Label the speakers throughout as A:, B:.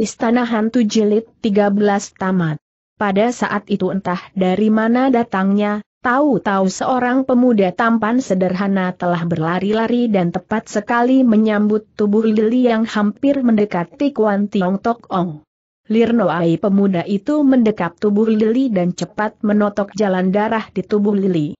A: Istana Hantu Jilid 13 tamat. Pada saat itu entah dari mana datangnya, tahu-tahu seorang pemuda tampan sederhana telah berlari-lari dan tepat sekali menyambut tubuh Lili yang hampir mendekati Kuan Tiong Tok Ong. Lirno Ai pemuda itu mendekap tubuh Lili dan cepat menotok jalan darah di tubuh Lili.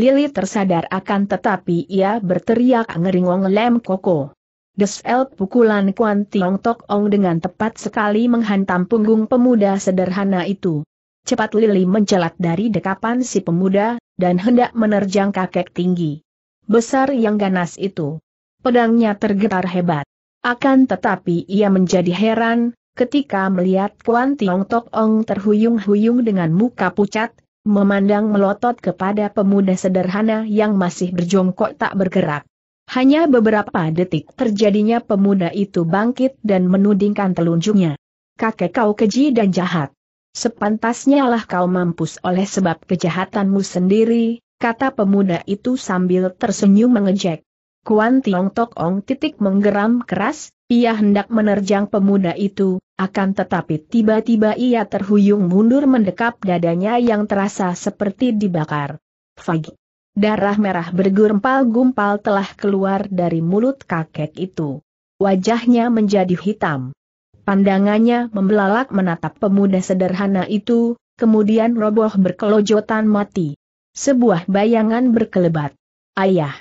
A: Lili tersadar akan tetapi ia berteriak ngeringong lem koko. Desel pukulan Kuan Tiong Tok Ong dengan tepat sekali menghantam punggung pemuda sederhana itu. Cepat Lili mencelat dari dekapan si pemuda, dan hendak menerjang kakek tinggi. Besar yang ganas itu. Pedangnya tergetar hebat. Akan tetapi ia menjadi heran, ketika melihat Kuan Tiong Tok Ong terhuyung-huyung dengan muka pucat, memandang melotot kepada pemuda sederhana yang masih berjongkok tak bergerak. Hanya beberapa detik terjadinya pemuda itu bangkit dan menudingkan telunjuknya. Kakek kau keji dan jahat. Sepantasnya lah kau mampus oleh sebab kejahatanmu sendiri, kata pemuda itu sambil tersenyum mengejek. Kuan Tiong Tok Ong titik menggeram keras, ia hendak menerjang pemuda itu, akan tetapi tiba-tiba ia terhuyung mundur mendekap dadanya yang terasa seperti dibakar. Fagi. Darah merah bergumpal-gumpal telah keluar dari mulut kakek itu. Wajahnya menjadi hitam. Pandangannya membelalak menatap pemuda sederhana itu, kemudian roboh berkelojotan mati. Sebuah bayangan berkelebat. Ayah.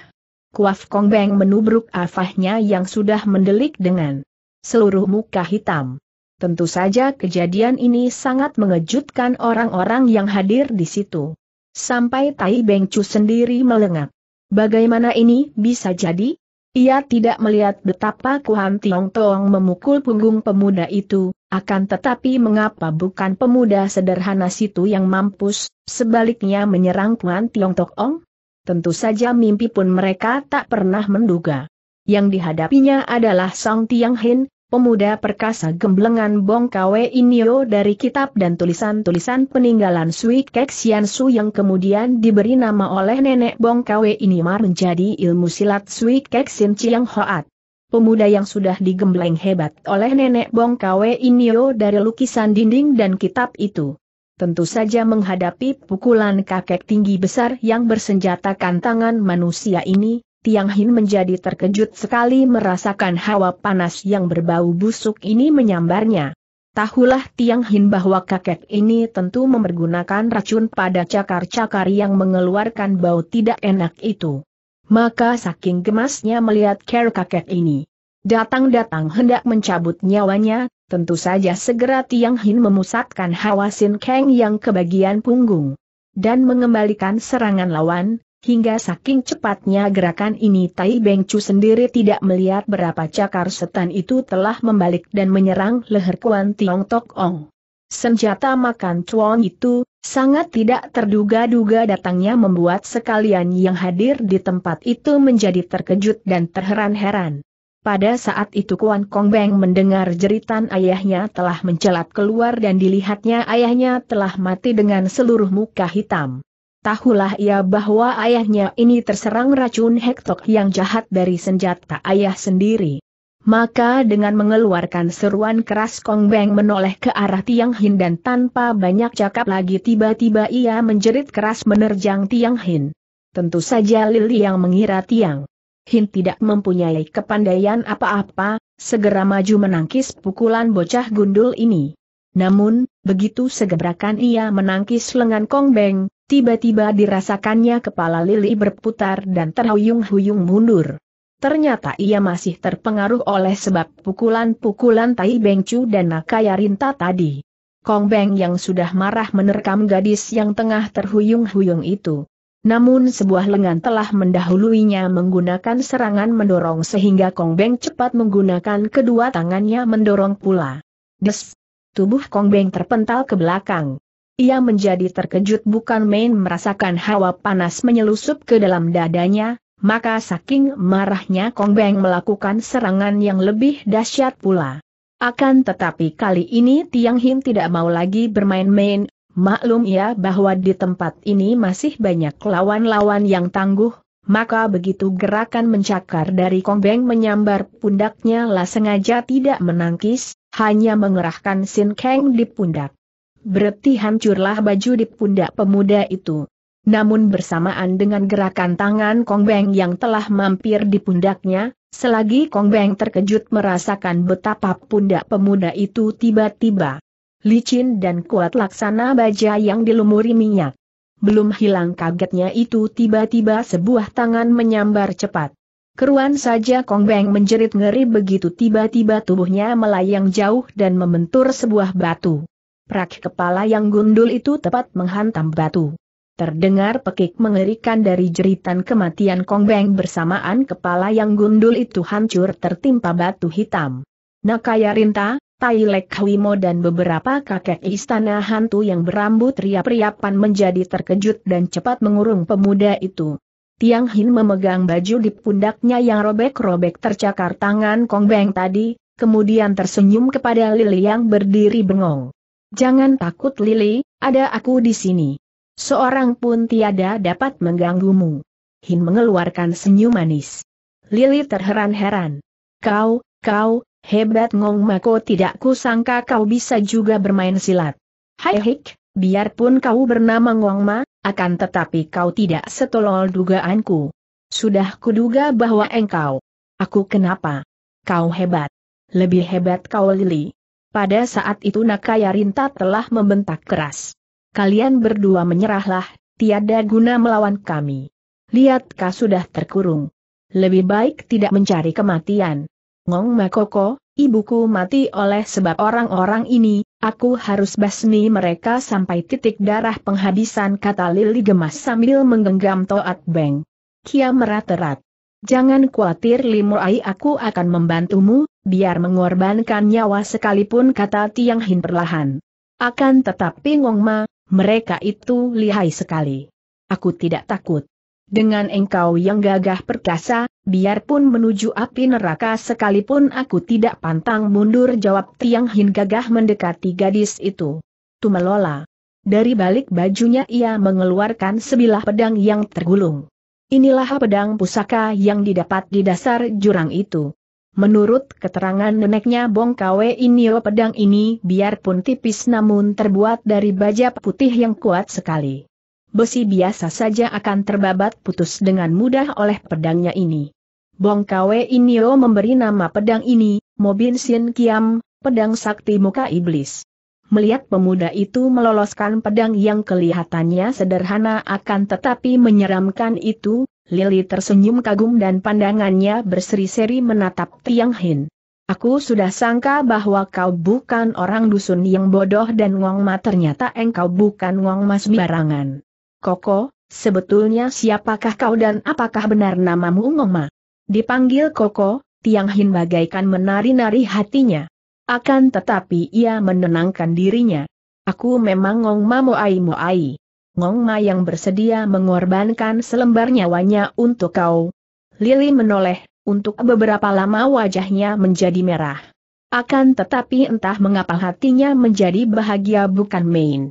A: Kuaf Beng menubruk afahnya yang sudah mendelik dengan seluruh muka hitam. Tentu saja kejadian ini sangat mengejutkan orang-orang yang hadir di situ. Sampai Tai Bengcu sendiri melengak. Bagaimana ini bisa jadi? Ia tidak melihat betapa Kuan Tiong Tong memukul punggung pemuda itu, akan tetapi mengapa bukan pemuda sederhana situ yang mampus, sebaliknya menyerang Kuan Tiong Tong? Tentu saja mimpi pun mereka tak pernah menduga. Yang dihadapinya adalah Song Tiang Hin, pemuda perkasa gemblengan Bong Kwe Inio dari kitab dan tulisan-tulisan peninggalan Sui Kek Su yang kemudian diberi nama oleh nenek Bong Kwe Inimar menjadi ilmu silat Sui Kek Sin Chiang Hoat. Pemuda yang sudah digembleng hebat oleh nenek Bong Kwe Inio dari lukisan dinding dan kitab itu. Tentu saja menghadapi pukulan kakek tinggi besar yang bersenjatakan tangan manusia ini, Tiang Hin menjadi terkejut sekali merasakan hawa panas yang berbau busuk ini menyambarnya. Tahulah Tiang Hin bahwa kakek ini tentu memergunakan racun pada cakar-cakar yang mengeluarkan bau tidak enak itu. Maka saking gemasnya melihat care kakek ini. Datang-datang hendak mencabut nyawanya, tentu saja segera Tiang Hin memusatkan hawa Sin Kang yang kebagian punggung. Dan mengembalikan serangan lawan, Hingga saking cepatnya gerakan ini Tai Beng Chu sendiri tidak melihat berapa cakar setan itu telah membalik dan menyerang leher Kuan Tiong Tok Ong. Senjata makan Chuan itu, sangat tidak terduga-duga datangnya membuat sekalian yang hadir di tempat itu menjadi terkejut dan terheran-heran. Pada saat itu Kuan Kong Beng mendengar jeritan ayahnya telah mencelat keluar dan dilihatnya ayahnya telah mati dengan seluruh muka hitam. Tahulah ia bahwa ayahnya ini terserang racun hektok yang jahat dari senjata ayah sendiri. Maka dengan mengeluarkan seruan keras Kong Beng menoleh ke arah Tiang Hin dan tanpa banyak cakap lagi tiba-tiba ia menjerit keras menerjang Tiang Hin. Tentu saja Lili yang mengira Tiang Hin tidak mempunyai kepandaian apa-apa, segera maju menangkis pukulan bocah gundul ini. Namun, begitu segebrakan ia menangkis lengan Kong Beng, Tiba-tiba dirasakannya kepala Lili berputar dan terhuyung-huyung mundur. Ternyata ia masih terpengaruh oleh sebab pukulan-pukulan Tai Bengcu dan Nakaya Rinta tadi. Kong Beng yang sudah marah menerkam gadis yang tengah terhuyung-huyung itu. Namun sebuah lengan telah mendahuluinya menggunakan serangan mendorong sehingga Kong Beng cepat menggunakan kedua tangannya mendorong pula. Des! Tubuh Kong Beng terpental ke belakang. Ia menjadi terkejut bukan main merasakan hawa panas menyelusup ke dalam dadanya, maka saking marahnya Kong Beng melakukan serangan yang lebih dahsyat pula. Akan tetapi kali ini Tiang Hin tidak mau lagi bermain-main, maklum ya bahwa di tempat ini masih banyak lawan-lawan yang tangguh, maka begitu gerakan mencakar dari Kong Beng menyambar pundaknya lah sengaja tidak menangkis, hanya mengerahkan Sin Kang di pundak. Berarti hancurlah baju di pundak pemuda itu. Namun bersamaan dengan gerakan tangan Kong Beng yang telah mampir di pundaknya, selagi Kong Beng terkejut merasakan betapa pundak pemuda itu tiba-tiba licin dan kuat laksana baja yang dilumuri minyak. Belum hilang kagetnya itu tiba-tiba sebuah tangan menyambar cepat. Keruan saja Kong Beng menjerit ngeri begitu tiba-tiba tubuhnya melayang jauh dan membentur sebuah batu. Prak kepala yang gundul itu tepat menghantam batu. Terdengar pekik mengerikan dari jeritan kematian Kong Beng bersamaan kepala yang gundul itu hancur tertimpa batu hitam. Nakaya Rinta, Tailek Hwimo dan beberapa kakek istana hantu yang berambut riap-riapan menjadi terkejut dan cepat mengurung pemuda itu. Tiang Hin memegang baju di pundaknya yang robek-robek tercakar tangan Kong Beng tadi, kemudian tersenyum kepada Lili yang berdiri bengong. Jangan takut Lili, ada aku di sini. Seorang pun tiada dapat mengganggumu. Hin mengeluarkan senyum manis. Lili terheran-heran. Kau, kau, hebat Ngong Mako tidak kusangka kau bisa juga bermain silat. Hai hik, biarpun kau bernama Ngong Ma, akan tetapi kau tidak setolol dugaanku. Sudah kuduga bahwa engkau. Aku kenapa? Kau hebat. Lebih hebat kau Lili. Pada saat itu Nakaya Rinta telah membentak keras. Kalian berdua menyerahlah, tiada guna melawan kami. Lihat kau sudah terkurung. Lebih baik tidak mencari kematian. Ngong Makoko, ibuku mati oleh sebab orang-orang ini, aku harus basmi mereka sampai titik darah penghabisan kata Lili gemas sambil menggenggam toat beng. Kia merat-erat. Jangan khawatir Limurai aku akan membantumu, biar mengorbankan nyawa sekalipun kata Tiang Hin perlahan. Akan tetapi Ngong Ma, mereka itu lihai sekali. Aku tidak takut. Dengan engkau yang gagah perkasa, biarpun menuju api neraka sekalipun aku tidak pantang mundur jawab Tiang Hin gagah mendekati gadis itu. Tumelola. Dari balik bajunya ia mengeluarkan sebilah pedang yang tergulung. Inilah pedang pusaka yang didapat di dasar jurang itu. Menurut keterangan neneknya Bong Kwe Inio oh, pedang ini biarpun tipis namun terbuat dari baja putih yang kuat sekali. Besi biasa saja akan terbabat putus dengan mudah oleh pedangnya ini. Bong Kwe Inio oh, memberi nama pedang ini, Mobin Sin Kiam, pedang sakti muka iblis. Melihat pemuda itu meloloskan pedang yang kelihatannya sederhana akan tetapi menyeramkan itu, Lili tersenyum kagum dan pandangannya berseri-seri menatap Tiang Hin. Aku sudah sangka bahwa kau bukan orang dusun yang bodoh dan Wang Ma ternyata engkau bukan Wang Mas barangan. Koko, sebetulnya siapakah kau dan apakah benar namamu Wang Ma? Dipanggil Koko, Tiang Hin bagaikan menari-nari hatinya. Akan tetapi ia menenangkan dirinya. Aku memang Wang Ma Moai Ai. Ngong Ma yang bersedia mengorbankan selembar nyawanya untuk kau. Lili menoleh, untuk beberapa lama wajahnya menjadi merah. Akan tetapi entah mengapa hatinya menjadi bahagia bukan main.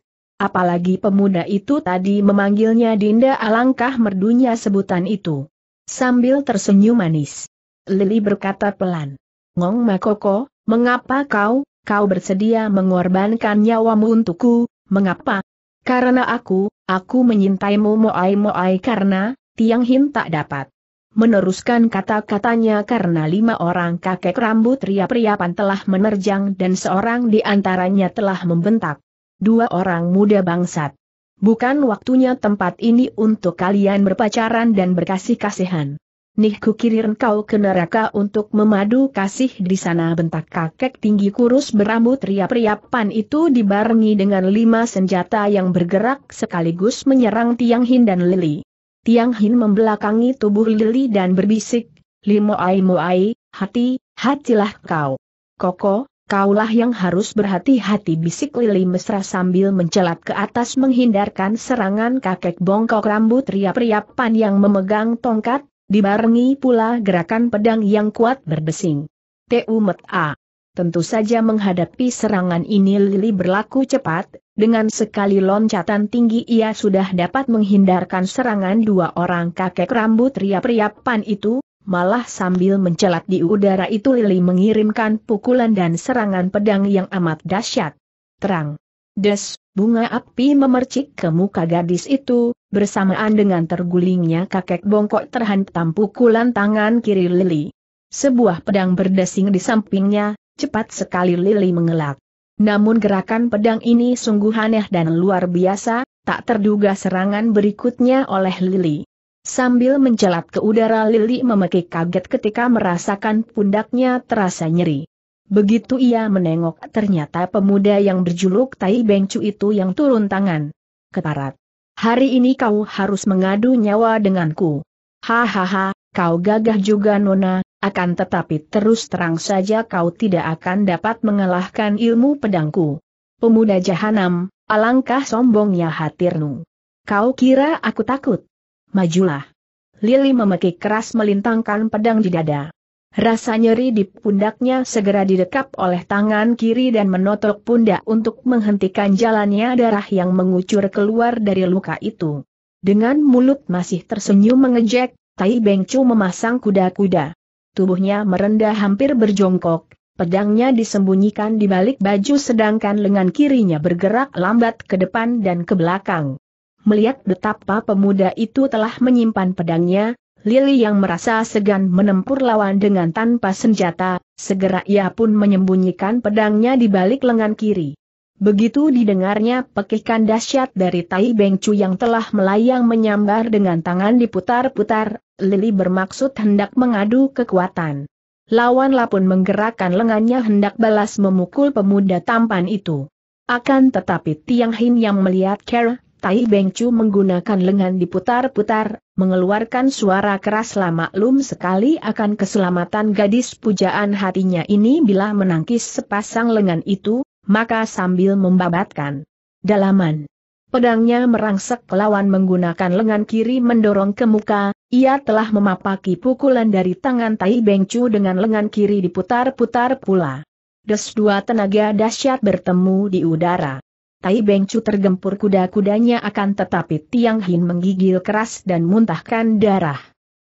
A: Apalagi pemuda itu tadi memanggilnya Dinda alangkah merdunya sebutan itu. Sambil tersenyum manis. Lili berkata pelan. Ngong koko, mengapa kau, kau bersedia mengorbankan nyawamu untukku, mengapa? Karena aku, Aku menyintaimu moai-moai karena, Tiang Hin tak dapat meneruskan kata-katanya karena lima orang kakek rambut ria-priapan telah menerjang dan seorang di antaranya telah membentak. Dua orang muda bangsat. Bukan waktunya tempat ini untuk kalian berpacaran dan berkasih-kasihan. Nihku kirim kau ke neraka untuk memadu kasih di sana bentak kakek tinggi kurus berambut riap-riapan itu dibarengi dengan lima senjata yang bergerak sekaligus menyerang Tiang Hin dan Lili. Tiang Hin membelakangi tubuh Lili dan berbisik, limo ai mo ai, hati, hatilah kau. Koko, kaulah yang harus berhati-hati bisik Lili mesra sambil mencelat ke atas menghindarkan serangan kakek bongkok rambut riap-riapan yang memegang tongkat, Dibarengi pula gerakan pedang yang kuat berdesing. Tu Met A. Tentu saja menghadapi serangan ini Lili berlaku cepat, dengan sekali loncatan tinggi ia sudah dapat menghindarkan serangan dua orang kakek rambut riap-riapan itu, malah sambil mencelat di udara itu Lili mengirimkan pukulan dan serangan pedang yang amat dahsyat. Terang. Des, bunga api memercik ke muka gadis itu, bersamaan dengan tergulingnya kakek bongkok terhantam pukulan tangan kiri Lili. Sebuah pedang berdesing di sampingnya, cepat sekali Lili mengelak. Namun gerakan pedang ini sungguh aneh dan luar biasa, tak terduga serangan berikutnya oleh Lili. Sambil mencelat ke udara Lili memekik kaget ketika merasakan pundaknya terasa nyeri. Begitu ia menengok ternyata pemuda yang berjuluk Tai Bengcu itu yang turun tangan. Ketarat. Hari ini kau harus mengadu nyawa denganku. Hahaha, kau gagah juga Nona, akan tetapi terus terang saja kau tidak akan dapat mengalahkan ilmu pedangku. Pemuda jahanam, alangkah sombongnya hatirmu. Kau kira aku takut? Majulah. Lili memekik keras melintangkan pedang di dada. Rasa nyeri di pundaknya segera didekap oleh tangan kiri dan menotok pundak untuk menghentikan jalannya darah yang mengucur keluar dari luka itu. Dengan mulut masih tersenyum mengejek, Tai Beng Chu memasang kuda-kuda. Tubuhnya merendah hampir berjongkok, pedangnya disembunyikan di balik baju sedangkan lengan kirinya bergerak lambat ke depan dan ke belakang. Melihat betapa pemuda itu telah menyimpan pedangnya, Lili yang merasa segan menempur lawan dengan tanpa senjata, segera ia pun menyembunyikan pedangnya di balik lengan kiri. Begitu didengarnya pekikan dahsyat dari Tai Beng Chu yang telah melayang menyambar dengan tangan diputar-putar, Lili bermaksud hendak mengadu kekuatan. Lawan pun menggerakkan lengannya hendak balas memukul pemuda tampan itu. Akan tetapi Tiang Hin yang melihat Kera Tai Bengcu menggunakan lengan diputar-putar, mengeluarkan suara keras lama. maklum sekali akan keselamatan gadis pujaan hatinya ini bila menangkis sepasang lengan itu, maka sambil membabatkan dalaman. Pedangnya merangsek lawan menggunakan lengan kiri mendorong ke muka, ia telah memapaki pukulan dari tangan Tai Bengcu dengan lengan kiri diputar-putar pula. Des dua tenaga dahsyat bertemu di udara. Tai Bengcu tergempur kuda-kudanya akan tetapi Tiang Hin menggigil keras dan muntahkan darah.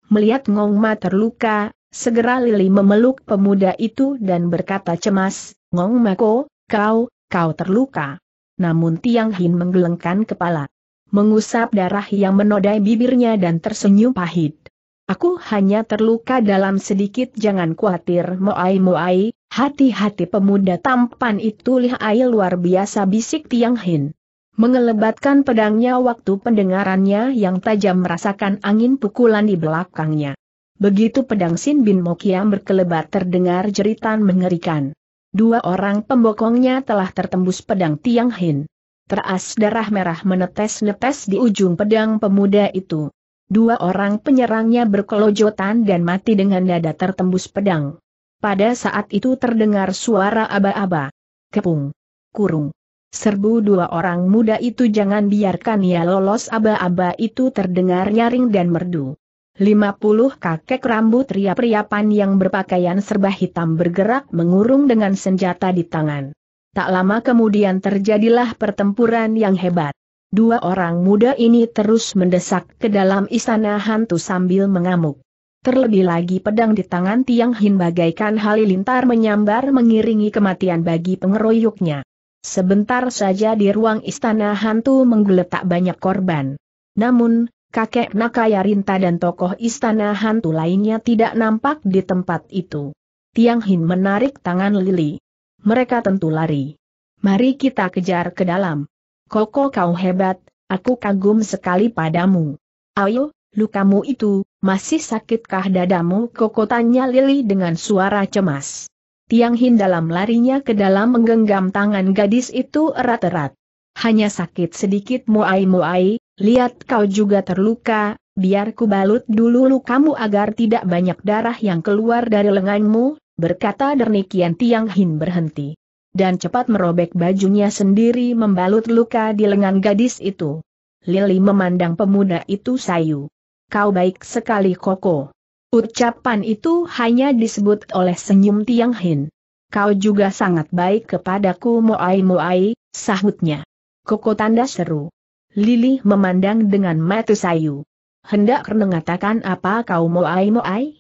A: Melihat Ngong Ma terluka, segera Lili memeluk pemuda itu dan berkata cemas, Ngong Ma Ko, kau, kau terluka. Namun Tiang Hin menggelengkan kepala. Mengusap darah yang menodai bibirnya dan tersenyum pahit. Aku hanya terluka dalam sedikit jangan khawatir moai-moai, hati-hati pemuda tampan itu air luar biasa bisik Tiang Hin. Mengelebatkan pedangnya waktu pendengarannya yang tajam merasakan angin pukulan di belakangnya. Begitu pedang Sin Bin Mokiam berkelebat terdengar jeritan mengerikan. Dua orang pembokongnya telah tertembus pedang Tiang Hin. Teras darah merah menetes-netes di ujung pedang pemuda itu. Dua orang penyerangnya berkelojotan dan mati dengan dada tertembus pedang. Pada saat itu terdengar suara aba-aba. Kepung. Kurung. Serbu dua orang muda itu jangan biarkan ia lolos aba-aba itu terdengar nyaring dan merdu. 50 kakek rambut riap-riapan yang berpakaian serba hitam bergerak mengurung dengan senjata di tangan. Tak lama kemudian terjadilah pertempuran yang hebat. Dua orang muda ini terus mendesak ke dalam istana hantu sambil mengamuk. Terlebih lagi pedang di tangan Tiang Hin bagaikan halilintar menyambar mengiringi kematian bagi pengeroyoknya. Sebentar saja di ruang istana hantu menggeletak banyak korban. Namun, kakek Nakaya Rinta dan tokoh istana hantu lainnya tidak nampak di tempat itu. Tiang Hin menarik tangan Lili. Mereka tentu lari. Mari kita kejar ke dalam. Koko kau hebat, aku kagum sekali padamu. Ayo, lukamu itu, masih sakitkah dadamu? Koko tanya Lili dengan suara cemas. Tiang Hin dalam larinya ke dalam menggenggam tangan gadis itu erat-erat. Hanya sakit sedikit muai-muai, lihat kau juga terluka, biar ku balut dulu lukamu agar tidak banyak darah yang keluar dari lenganmu, berkata dernikian Tiang Hin berhenti dan cepat merobek bajunya sendiri membalut luka di lengan gadis itu. Lili memandang pemuda itu sayu. Kau baik sekali Koko. Ucapan itu hanya disebut oleh senyum Tiang Hin. Kau juga sangat baik kepadaku Moai Moai, sahutnya. Koko tanda seru. Lili memandang dengan mata sayu. Hendak mengatakan apa kau Moai Moai?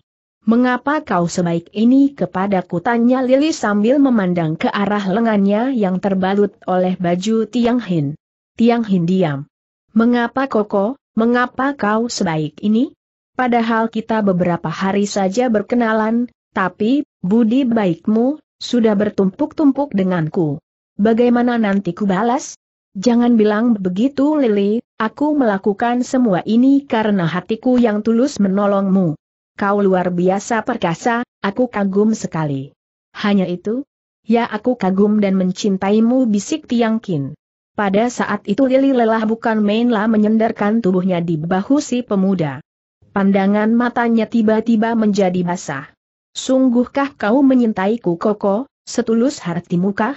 A: Mengapa kau sebaik ini kepadaku tanya Lili sambil memandang ke arah lengannya yang terbalut oleh baju Tiang Hin. Tiang Hin diam. Mengapa Koko, mengapa kau sebaik ini? Padahal kita beberapa hari saja berkenalan, tapi, budi baikmu, sudah bertumpuk-tumpuk denganku. Bagaimana nanti ku balas? Jangan bilang begitu Lili, aku melakukan semua ini karena hatiku yang tulus menolongmu. Kau luar biasa perkasa, aku kagum sekali. Hanya itu? Ya aku kagum dan mencintaimu bisik Tiang Tiangkin. Pada saat itu Lili lelah bukan mainlah menyendarkan tubuhnya di bahu si pemuda. Pandangan matanya tiba-tiba menjadi basah. Sungguhkah kau menyintaiku Koko, setulus hatimu kah?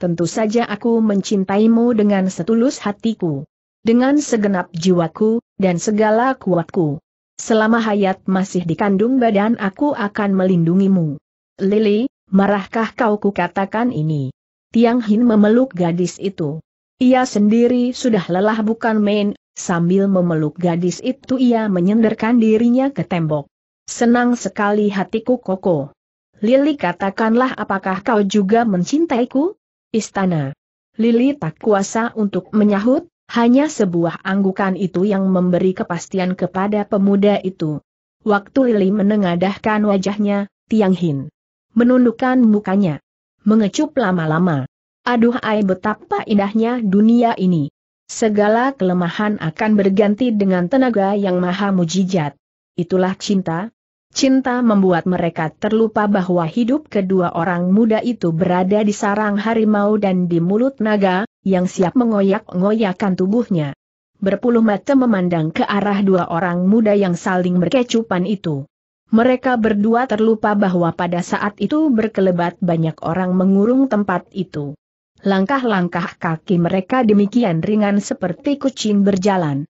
A: Tentu saja aku mencintaimu dengan setulus hatiku. Dengan segenap jiwaku, dan segala kuatku. Selama hayat masih dikandung badan aku akan melindungimu. Lili, marahkah kau kukatakan ini? Tiang Hin memeluk gadis itu. Ia sendiri sudah lelah bukan main, sambil memeluk gadis itu ia menyenderkan dirinya ke tembok. Senang sekali hatiku koko. Lili katakanlah apakah kau juga mencintaiku? Istana. Lili tak kuasa untuk menyahut, hanya sebuah anggukan itu yang memberi kepastian kepada pemuda itu. Waktu Lili menengadahkan wajahnya, Tiang Hin menundukkan mukanya, mengecup lama-lama. Aduh ai betapa indahnya dunia ini. Segala kelemahan akan berganti dengan tenaga yang maha mujizat. Itulah cinta, Cinta membuat mereka terlupa bahwa hidup kedua orang muda itu berada di sarang harimau dan di mulut naga, yang siap mengoyak-ngoyakan tubuhnya. Berpuluh mata memandang ke arah dua orang muda yang saling berkecupan itu. Mereka berdua terlupa bahwa pada saat itu berkelebat banyak orang mengurung tempat itu. Langkah-langkah kaki mereka demikian ringan seperti kucing berjalan.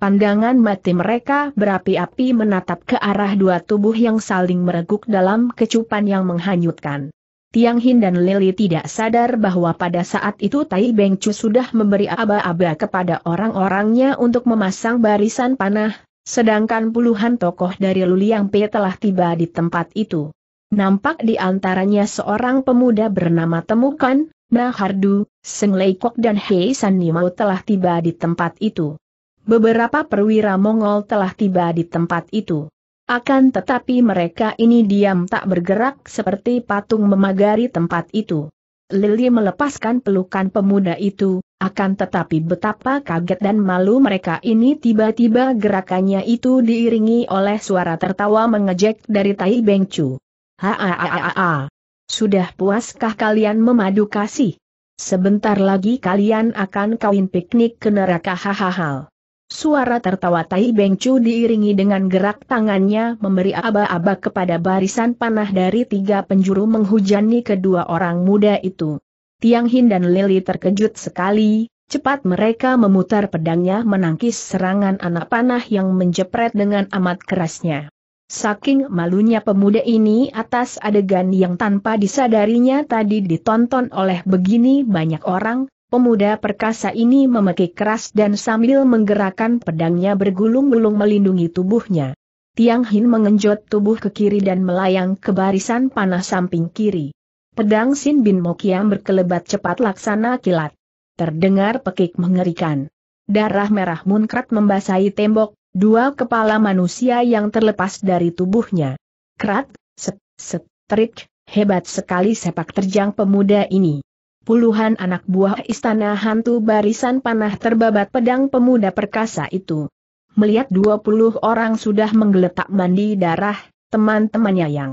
A: Pandangan mati mereka berapi-api menatap ke arah dua tubuh yang saling mereguk dalam kecupan yang menghanyutkan. Tiang Hin dan Lili tidak sadar bahwa pada saat itu Tai Beng Chu sudah memberi aba-aba kepada orang-orangnya untuk memasang barisan panah, sedangkan puluhan tokoh dari Luliang Pe telah tiba di tempat itu. Nampak di antaranya seorang pemuda bernama Temukan, Nahardu, Seng Leikok dan Hei San Nimau telah tiba di tempat itu. Beberapa perwira Mongol telah tiba di tempat itu. Akan tetapi mereka ini diam tak bergerak seperti patung memagari tempat itu. Lili melepaskan pelukan pemuda itu, akan tetapi betapa kaget dan malu mereka ini tiba-tiba gerakannya itu diiringi oleh suara tertawa mengejek dari Tai Bengcu. Haaaaa. Sudah puaskah kalian memadu kasih? Sebentar lagi kalian akan kawin piknik ke neraka hahaha. Suara tertawa Tai Beng diiringi dengan gerak tangannya memberi aba-aba kepada barisan panah dari tiga penjuru menghujani kedua orang muda itu. Tiang Hin dan Lili terkejut sekali, cepat mereka memutar pedangnya menangkis serangan anak panah yang menjepret dengan amat kerasnya. Saking malunya pemuda ini atas adegan yang tanpa disadarinya tadi ditonton oleh begini banyak orang, Pemuda perkasa ini memekik keras dan sambil menggerakkan pedangnya bergulung-gulung melindungi tubuhnya. Tiang Hin mengenjot tubuh ke kiri dan melayang ke barisan panah samping kiri. Pedang Sin Bin Mokiam berkelebat cepat laksana kilat. Terdengar pekik mengerikan. Darah merah munkrat membasahi tembok, dua kepala manusia yang terlepas dari tubuhnya. Krat, set, set, terik, hebat sekali sepak terjang pemuda ini. Puluhan anak buah istana hantu barisan panah terbabat pedang pemuda perkasa itu. Melihat 20 orang sudah menggeletak mandi darah, teman-temannya yang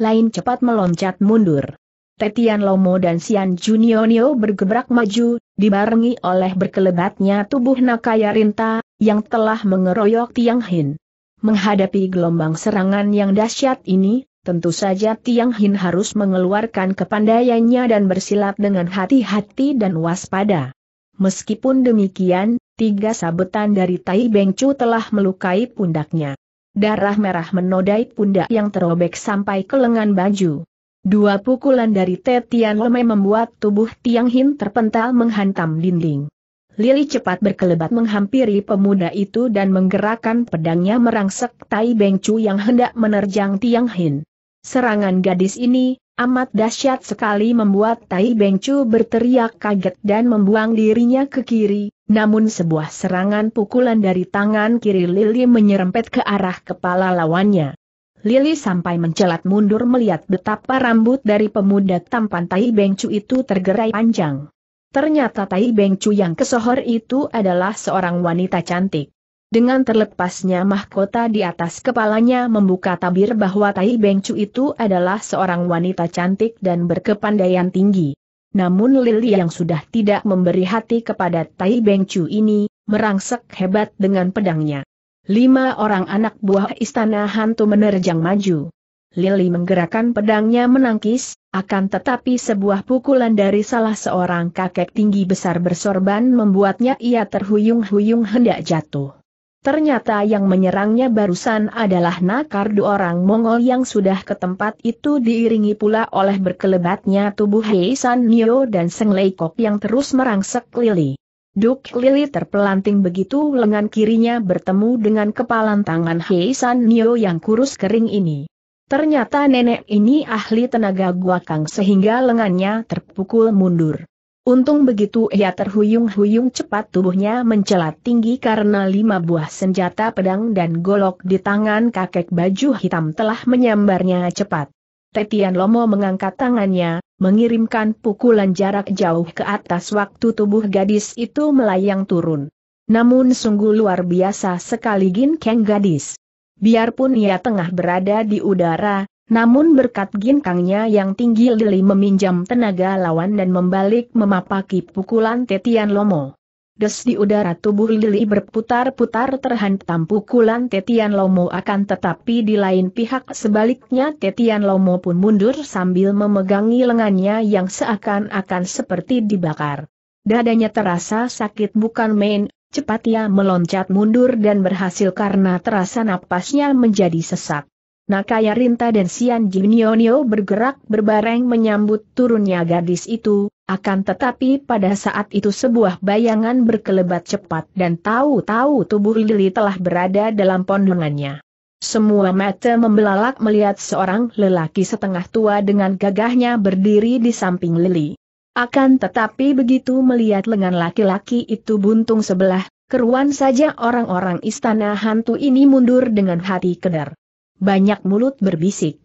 A: lain cepat meloncat mundur. Tetian Lomo dan Sian Junionio bergebrak maju, dibarengi oleh berkelebatnya tubuh Nakaya Rinta, yang telah mengeroyok Tiang Hin. Menghadapi gelombang serangan yang dahsyat ini, Tentu saja Tiang Hin harus mengeluarkan kepandaiannya dan bersilat dengan hati-hati dan waspada. Meskipun demikian, tiga sabetan dari Tai Bengcu telah melukai pundaknya. Darah merah menodai pundak yang terobek sampai ke lengan baju. Dua pukulan dari Tian Lomai membuat tubuh Tiang Hin terpental menghantam dinding. Lili cepat berkelebat menghampiri pemuda itu dan menggerakkan pedangnya merangsek Tai Beng Chu yang hendak menerjang Tiang Hin. Serangan gadis ini, amat dahsyat sekali membuat Tai Beng Chu berteriak kaget dan membuang dirinya ke kiri, namun sebuah serangan pukulan dari tangan kiri Lili menyerempet ke arah kepala lawannya. Lili sampai mencelat mundur melihat betapa rambut dari pemuda tampan Tai Beng Chu itu tergerai panjang. Ternyata Tai Beng Chu yang kesohor itu adalah seorang wanita cantik. Dengan terlepasnya mahkota di atas kepalanya membuka tabir bahwa Tai Bengcu itu adalah seorang wanita cantik dan berkepandaian tinggi. Namun Lili yang sudah tidak memberi hati kepada Tai Bengcu ini, merangsek hebat dengan pedangnya. Lima orang anak buah istana hantu menerjang maju. Lili menggerakkan pedangnya menangkis, akan tetapi sebuah pukulan dari salah seorang kakek tinggi besar bersorban membuatnya ia terhuyung-huyung hendak jatuh. Ternyata yang menyerangnya barusan adalah nakar dua orang Mongol yang sudah ke tempat itu diiringi pula oleh berkelebatnya tubuh Hei San Nio dan Seng Leikok yang terus merangsek Lili. Duk Lili terpelanting begitu lengan kirinya bertemu dengan kepalan tangan Hei San Nio yang kurus kering ini. Ternyata nenek ini ahli tenaga guakang sehingga lengannya terpukul mundur. Untung begitu ia terhuyung-huyung cepat tubuhnya mencelat tinggi karena lima buah senjata pedang dan golok di tangan kakek baju hitam telah menyambarnya cepat. Tetian Lomo mengangkat tangannya, mengirimkan pukulan jarak jauh ke atas waktu tubuh gadis itu melayang turun. Namun sungguh luar biasa sekali Gin Kang gadis. Biarpun ia tengah berada di udara, namun berkat ginkangnya yang tinggi Lili meminjam tenaga lawan dan membalik memapaki pukulan Tetian Lomo. Des di udara tubuh Lili berputar-putar terhantam pukulan Tetian Lomo akan tetapi di lain pihak sebaliknya Tetian Lomo pun mundur sambil memegangi lengannya yang seakan-akan seperti dibakar. Dadanya terasa sakit bukan main, cepat ia meloncat mundur dan berhasil karena terasa napasnya menjadi sesak. Nakaya Rinta dan Sian Junionio bergerak berbareng menyambut turunnya gadis itu, akan tetapi pada saat itu sebuah bayangan berkelebat cepat dan tahu-tahu tubuh Lili telah berada dalam pondongannya. Semua mata membelalak melihat seorang lelaki setengah tua dengan gagahnya berdiri di samping Lili. Akan tetapi begitu melihat lengan laki-laki itu buntung sebelah, keruan saja orang-orang istana hantu ini mundur dengan hati kedar banyak mulut berbisik.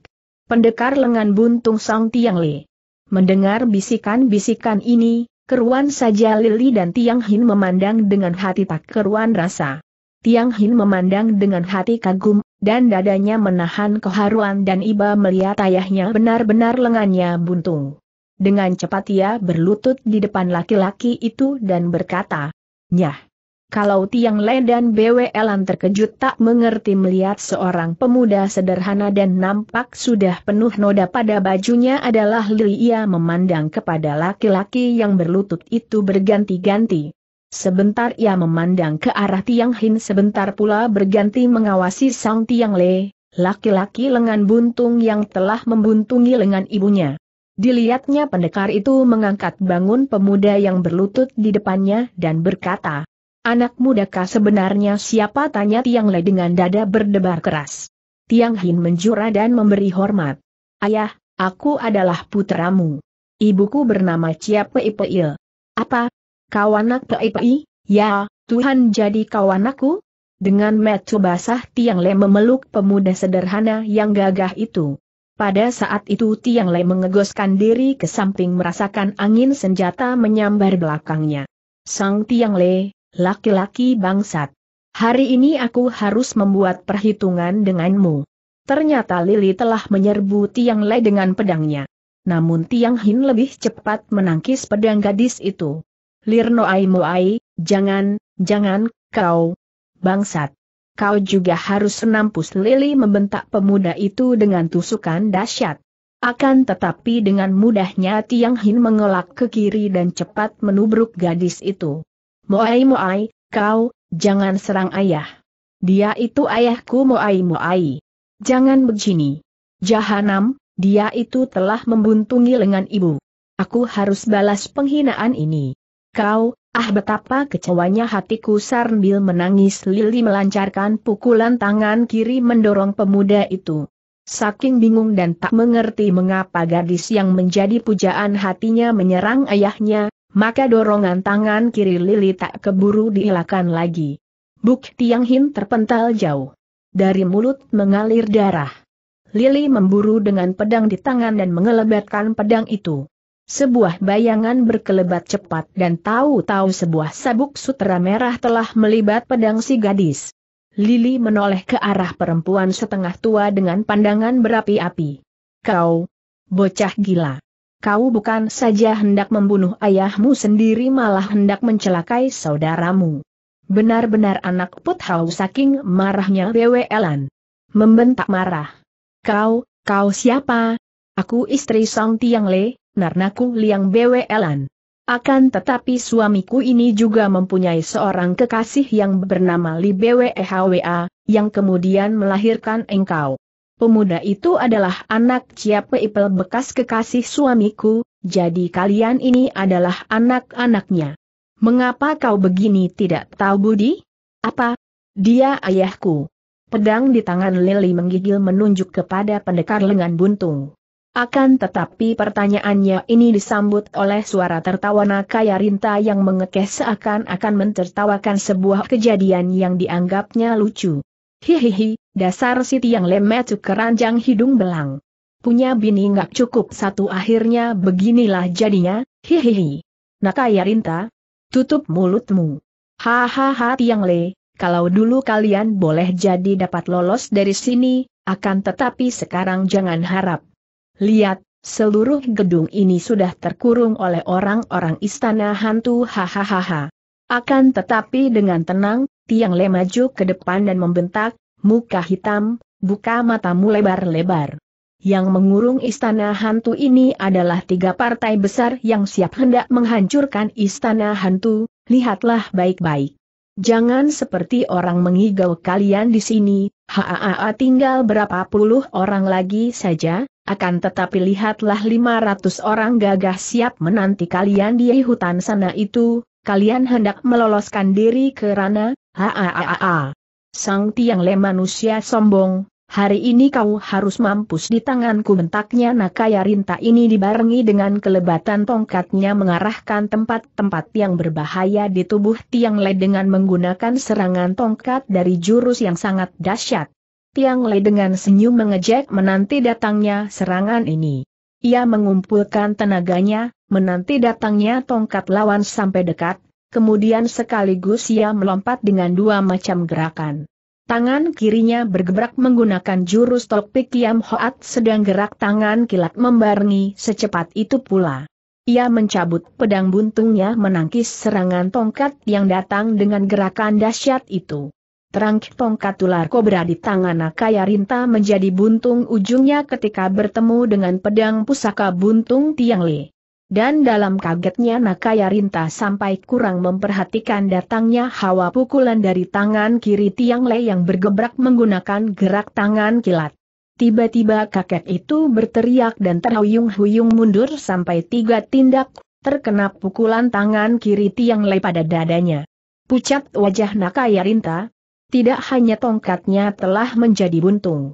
A: Pendekar lengan buntung Song Tiang Li. Mendengar bisikan-bisikan ini, keruan saja Lili dan Tiang Hin memandang dengan hati tak keruan rasa. Tiang Hin memandang dengan hati kagum, dan dadanya menahan keharuan dan iba melihat ayahnya benar-benar lengannya buntung. Dengan cepat ia berlutut di depan laki-laki itu dan berkata, Nyah! Kalau Tiang Le dan BW BWLan terkejut tak mengerti melihat seorang pemuda sederhana dan nampak sudah penuh noda pada bajunya adalah Li ia memandang kepada laki-laki yang berlutut itu berganti-ganti. Sebentar ia memandang ke arah Tiang Hin sebentar pula berganti mengawasi Sang Tiang Le, laki-laki lengan buntung yang telah membuntungi lengan ibunya. Dilihatnya pendekar itu mengangkat bangun pemuda yang berlutut di depannya dan berkata, Anak mudakah sebenarnya siapa tanya Tiang Le dengan dada berdebar keras. Tiang Hin menjura dan memberi hormat. Ayah, aku adalah putramu. Ibuku bernama Cia Pei Pei. Apa? Kau anak Pei Pei? Ya, Tuhan jadi kau anakku? Dengan metu basah Tiang Le memeluk pemuda sederhana yang gagah itu. Pada saat itu Tiang Le mengegoskan diri ke samping merasakan angin senjata menyambar belakangnya. Sang Tiang Le laki-laki bangsat. Hari ini aku harus membuat perhitungan denganmu. Ternyata Lili telah menyerbu Tiang Le dengan pedangnya. Namun Tiang Hin lebih cepat menangkis pedang gadis itu. Lirno Ai Moai, jangan, jangan, kau. Bangsat. Kau juga harus menampus Lili membentak pemuda itu dengan tusukan dahsyat. Akan tetapi dengan mudahnya Tiang Hin mengelak ke kiri dan cepat menubruk gadis itu. Moai Moai, kau, jangan serang ayah. Dia itu ayahku Moai Moai. Jangan begini. Jahanam, dia itu telah membuntungi lengan ibu. Aku harus balas penghinaan ini. Kau, ah betapa kecewanya hatiku Sarnbil menangis Lili melancarkan pukulan tangan kiri mendorong pemuda itu. Saking bingung dan tak mengerti mengapa gadis yang menjadi pujaan hatinya menyerang ayahnya, maka dorongan tangan kiri Lili tak keburu dihilangkan lagi. Buk Tiang Hin terpental jauh. Dari mulut mengalir darah. Lili memburu dengan pedang di tangan dan mengelebatkan pedang itu. Sebuah bayangan berkelebat cepat dan tahu-tahu sebuah sabuk sutera merah telah melibat pedang si gadis. Lili menoleh ke arah perempuan setengah tua dengan pandangan berapi-api. Kau, bocah gila kau bukan saja hendak membunuh ayahmu sendiri malah hendak mencelakai saudaramu. Benar-benar anak Puthau saking marahnya Elan. Membentak marah. Kau, kau siapa? Aku istri Song Tiang Le, Narnaku Liang Elan. Akan tetapi suamiku ini juga mempunyai seorang kekasih yang bernama Li Hwa, yang kemudian melahirkan engkau. Pemuda itu adalah anak Ciape Ipel bekas kekasih suamiku, jadi kalian ini adalah anak-anaknya. Mengapa kau begini tidak tahu Budi? Apa? Dia ayahku. Pedang di tangan Lili menggigil menunjuk kepada pendekar lengan buntung. Akan tetapi pertanyaannya ini disambut oleh suara tertawa Nakaya Rinta yang mengekeh seakan-akan mentertawakan sebuah kejadian yang dianggapnya lucu. Hihihi, Dasar si tiang lemetu keranjang hidung belang. Punya bini nggak cukup satu akhirnya beginilah jadinya, hihihi. Nakaya Rinta, tutup mulutmu. Hahaha tiang le, kalau dulu kalian boleh jadi dapat lolos dari sini, akan tetapi sekarang jangan harap. Lihat, seluruh gedung ini sudah terkurung oleh orang-orang istana hantu hahaha. Akan tetapi dengan tenang, tiang le maju ke depan dan membentak, muka hitam, buka matamu lebar-lebar. Yang mengurung istana hantu ini adalah tiga partai besar yang siap hendak menghancurkan istana hantu, lihatlah baik-baik. Jangan seperti orang mengigau kalian di sini, haa tinggal berapa puluh orang lagi saja, akan tetapi lihatlah 500 orang gagah siap menanti kalian di hutan sana itu, kalian hendak meloloskan diri ke rana, haa. Sang Tiang Le manusia sombong, hari ini kau harus mampus di tanganku bentaknya Nakaya Rinta ini dibarengi dengan kelebatan tongkatnya mengarahkan tempat-tempat yang berbahaya di tubuh Tiang Le dengan menggunakan serangan tongkat dari jurus yang sangat dahsyat. Tiang Le dengan senyum mengejek menanti datangnya serangan ini. Ia mengumpulkan tenaganya, menanti datangnya tongkat lawan sampai dekat, kemudian sekaligus ia melompat dengan dua macam gerakan. Tangan kirinya bergebrak menggunakan jurus topik Yam Hoat sedang gerak tangan kilat membarengi secepat itu pula. Ia mencabut pedang buntungnya menangkis serangan tongkat yang datang dengan gerakan dahsyat itu. Terang tongkat ular kobra di tangan Akaya Rinta menjadi buntung ujungnya ketika bertemu dengan pedang pusaka buntung Tiang Lee. Dan dalam kagetnya Nakaya Rinta sampai kurang memperhatikan datangnya hawa pukulan dari tangan kiri Tiang Le yang bergebrak menggunakan gerak tangan kilat. Tiba-tiba kakek itu berteriak dan terhuyung-huyung mundur sampai tiga tindak, terkena pukulan tangan kiri Tiang Le pada dadanya. Pucat wajah Nakaya Rinta, tidak hanya tongkatnya telah menjadi buntung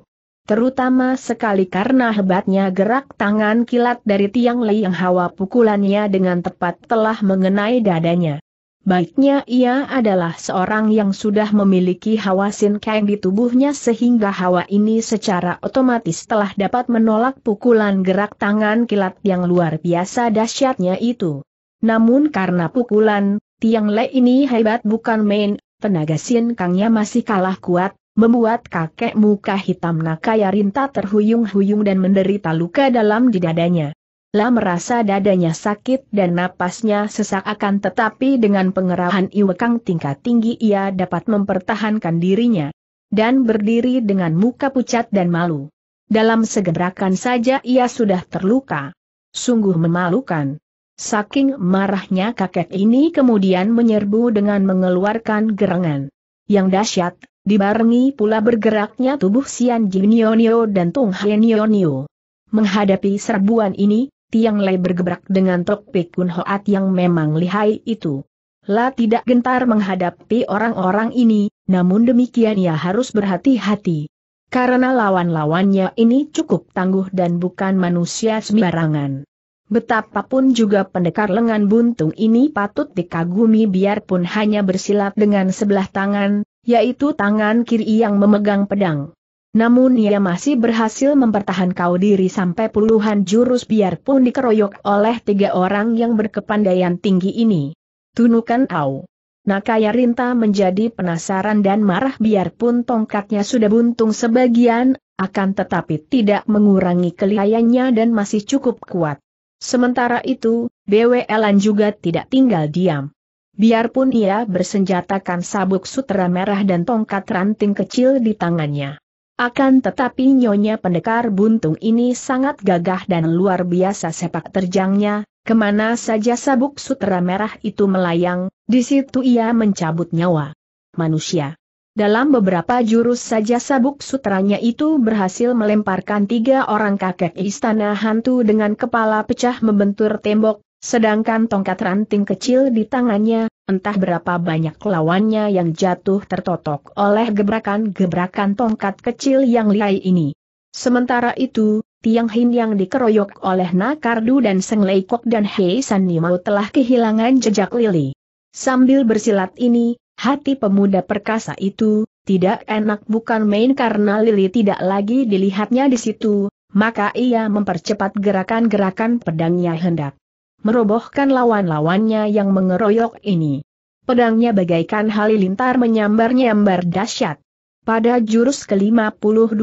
A: terutama sekali karena hebatnya gerak tangan kilat dari tiang lei yang hawa pukulannya dengan tepat telah mengenai dadanya. Baiknya ia adalah seorang yang sudah memiliki hawa Kang di tubuhnya sehingga hawa ini secara otomatis telah dapat menolak pukulan gerak tangan kilat yang luar biasa dahsyatnya itu. Namun karena pukulan, Tiang Lei ini hebat bukan main, tenaga Kangnya masih kalah kuat, membuat kakek muka hitam Nakaya Rinta terhuyung-huyung dan menderita luka dalam di dadanya. La merasa dadanya sakit dan napasnya sesak akan tetapi dengan pengerahan Iwekang tingkat tinggi ia dapat mempertahankan dirinya. Dan berdiri dengan muka pucat dan malu. Dalam segerakan saja ia sudah terluka. Sungguh memalukan. Saking marahnya kakek ini kemudian menyerbu dengan mengeluarkan gerangan. Yang dahsyat, Dibarengi pula bergeraknya tubuh Sian Jinionio dan Tung Hienionio. Menghadapi serbuan ini, Tiang Lei bergebrak dengan Tok Pekun Hoat yang memang lihai itu. La tidak gentar menghadapi orang-orang ini, namun demikian ia harus berhati-hati. Karena lawan-lawannya ini cukup tangguh dan bukan manusia sembarangan. Betapapun juga pendekar lengan buntung ini patut dikagumi biarpun hanya bersilat dengan sebelah tangan, yaitu tangan kiri yang memegang pedang. Namun ia masih berhasil mempertahankan diri sampai puluhan jurus biarpun dikeroyok oleh tiga orang yang berkepandaian tinggi ini. Tunukan Au. Nakaya Rinta menjadi penasaran dan marah biarpun tongkatnya sudah buntung sebagian, akan tetapi tidak mengurangi kelihayannya dan masih cukup kuat. Sementara itu, BWLan juga tidak tinggal diam. Biarpun ia bersenjatakan sabuk sutera merah dan tongkat ranting kecil di tangannya. Akan tetapi nyonya pendekar buntung ini sangat gagah dan luar biasa sepak terjangnya, kemana saja sabuk sutera merah itu melayang, di situ ia mencabut nyawa manusia. Dalam beberapa jurus saja sabuk sutranya itu berhasil melemparkan tiga orang kakek istana hantu dengan kepala pecah membentur tembok, Sedangkan tongkat ranting kecil di tangannya, entah berapa banyak lawannya yang jatuh tertotok oleh gebrakan-gebrakan tongkat kecil yang liai ini. Sementara itu, Tiang Hin yang dikeroyok oleh Nakardu dan Seng Leikok dan Hei San Nimau telah kehilangan jejak lili. Sambil bersilat ini, hati pemuda perkasa itu, tidak enak bukan main karena lili tidak lagi dilihatnya di situ, maka ia mempercepat gerakan-gerakan pedangnya hendak merobohkan lawan-lawannya yang mengeroyok ini. Pedangnya bagaikan halilintar menyambar-nyambar dahsyat. Pada jurus ke-52,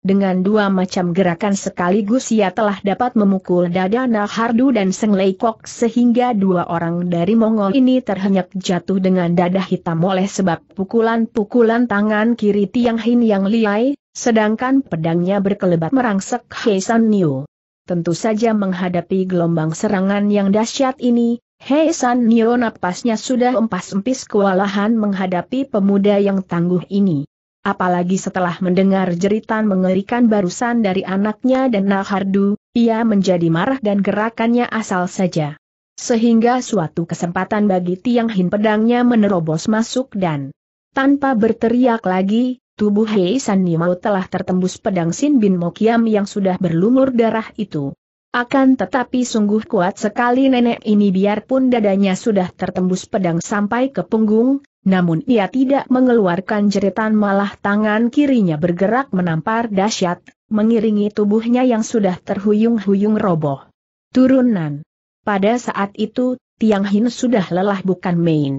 A: dengan dua macam gerakan sekaligus ia telah dapat memukul dada Nahardu dan Seng Leikok sehingga dua orang dari Mongol ini terhenyak jatuh dengan dada hitam oleh sebab pukulan-pukulan tangan kiri Tiang Hin yang liai, sedangkan pedangnya berkelebat merangsek Heisan Niu. Tentu saja menghadapi gelombang serangan yang dahsyat ini, Hei San Nio napasnya sudah empas-empis kewalahan menghadapi pemuda yang tangguh ini. Apalagi setelah mendengar jeritan mengerikan barusan dari anaknya dan Nahardu, ia menjadi marah dan gerakannya asal saja. Sehingga suatu kesempatan bagi Tiang Hin pedangnya menerobos masuk dan tanpa berteriak lagi, tubuh Hei San Nimao telah tertembus pedang Sin Bin Mokiam yang sudah berlumur darah itu. Akan tetapi sungguh kuat sekali nenek ini biarpun dadanya sudah tertembus pedang sampai ke punggung, namun ia tidak mengeluarkan jeritan malah tangan kirinya bergerak menampar dahsyat, mengiringi tubuhnya yang sudah terhuyung-huyung roboh. Turunan. Pada saat itu, Tiang Hin sudah lelah bukan main.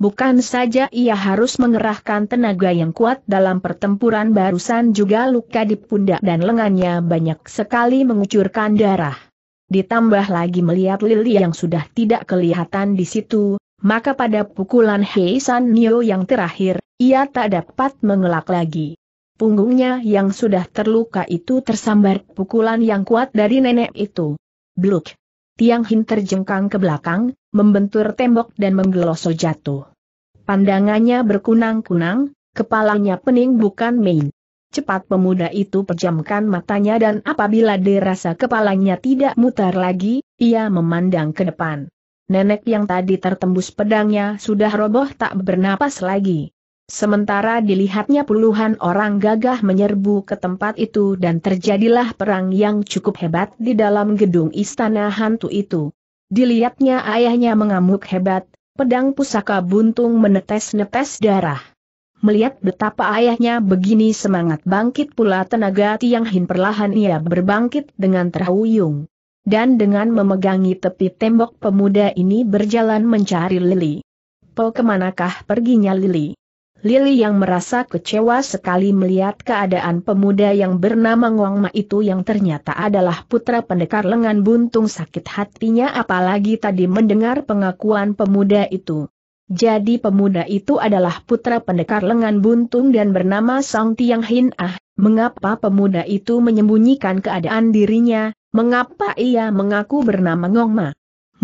A: Bukan saja ia harus mengerahkan tenaga yang kuat dalam pertempuran barusan juga luka di pundak dan lengannya banyak sekali mengucurkan darah. Ditambah lagi melihat Lili yang sudah tidak kelihatan di situ, maka pada pukulan Hei San Nio yang terakhir, ia tak dapat mengelak lagi. Punggungnya yang sudah terluka itu tersambar pukulan yang kuat dari nenek itu. Bluk! Tiang Hin terjengkang ke belakang, membentur tembok dan menggeloso jatuh. Pandangannya berkunang-kunang, kepalanya pening bukan main. Cepat pemuda itu pejamkan matanya dan apabila dirasa kepalanya tidak mutar lagi, ia memandang ke depan. Nenek yang tadi tertembus pedangnya sudah roboh tak bernapas lagi. Sementara dilihatnya puluhan orang gagah menyerbu ke tempat itu dan terjadilah perang yang cukup hebat di dalam gedung istana hantu itu. Dilihatnya ayahnya mengamuk hebat, pedang pusaka buntung menetes-netes darah. Melihat betapa ayahnya begini semangat bangkit pula tenaga Tiang Hin perlahan ia berbangkit dengan terhuyung. Dan dengan memegangi tepi tembok pemuda ini berjalan mencari Lili. Po kemanakah perginya Lili? Lili yang merasa kecewa sekali melihat keadaan pemuda yang bernama Ngongma Ma itu yang ternyata adalah putra pendekar lengan buntung sakit hatinya apalagi tadi mendengar pengakuan pemuda itu. Jadi pemuda itu adalah putra pendekar lengan buntung dan bernama Song Tiang Hin Ah, mengapa pemuda itu menyembunyikan keadaan dirinya, mengapa ia mengaku bernama Ngong Ma?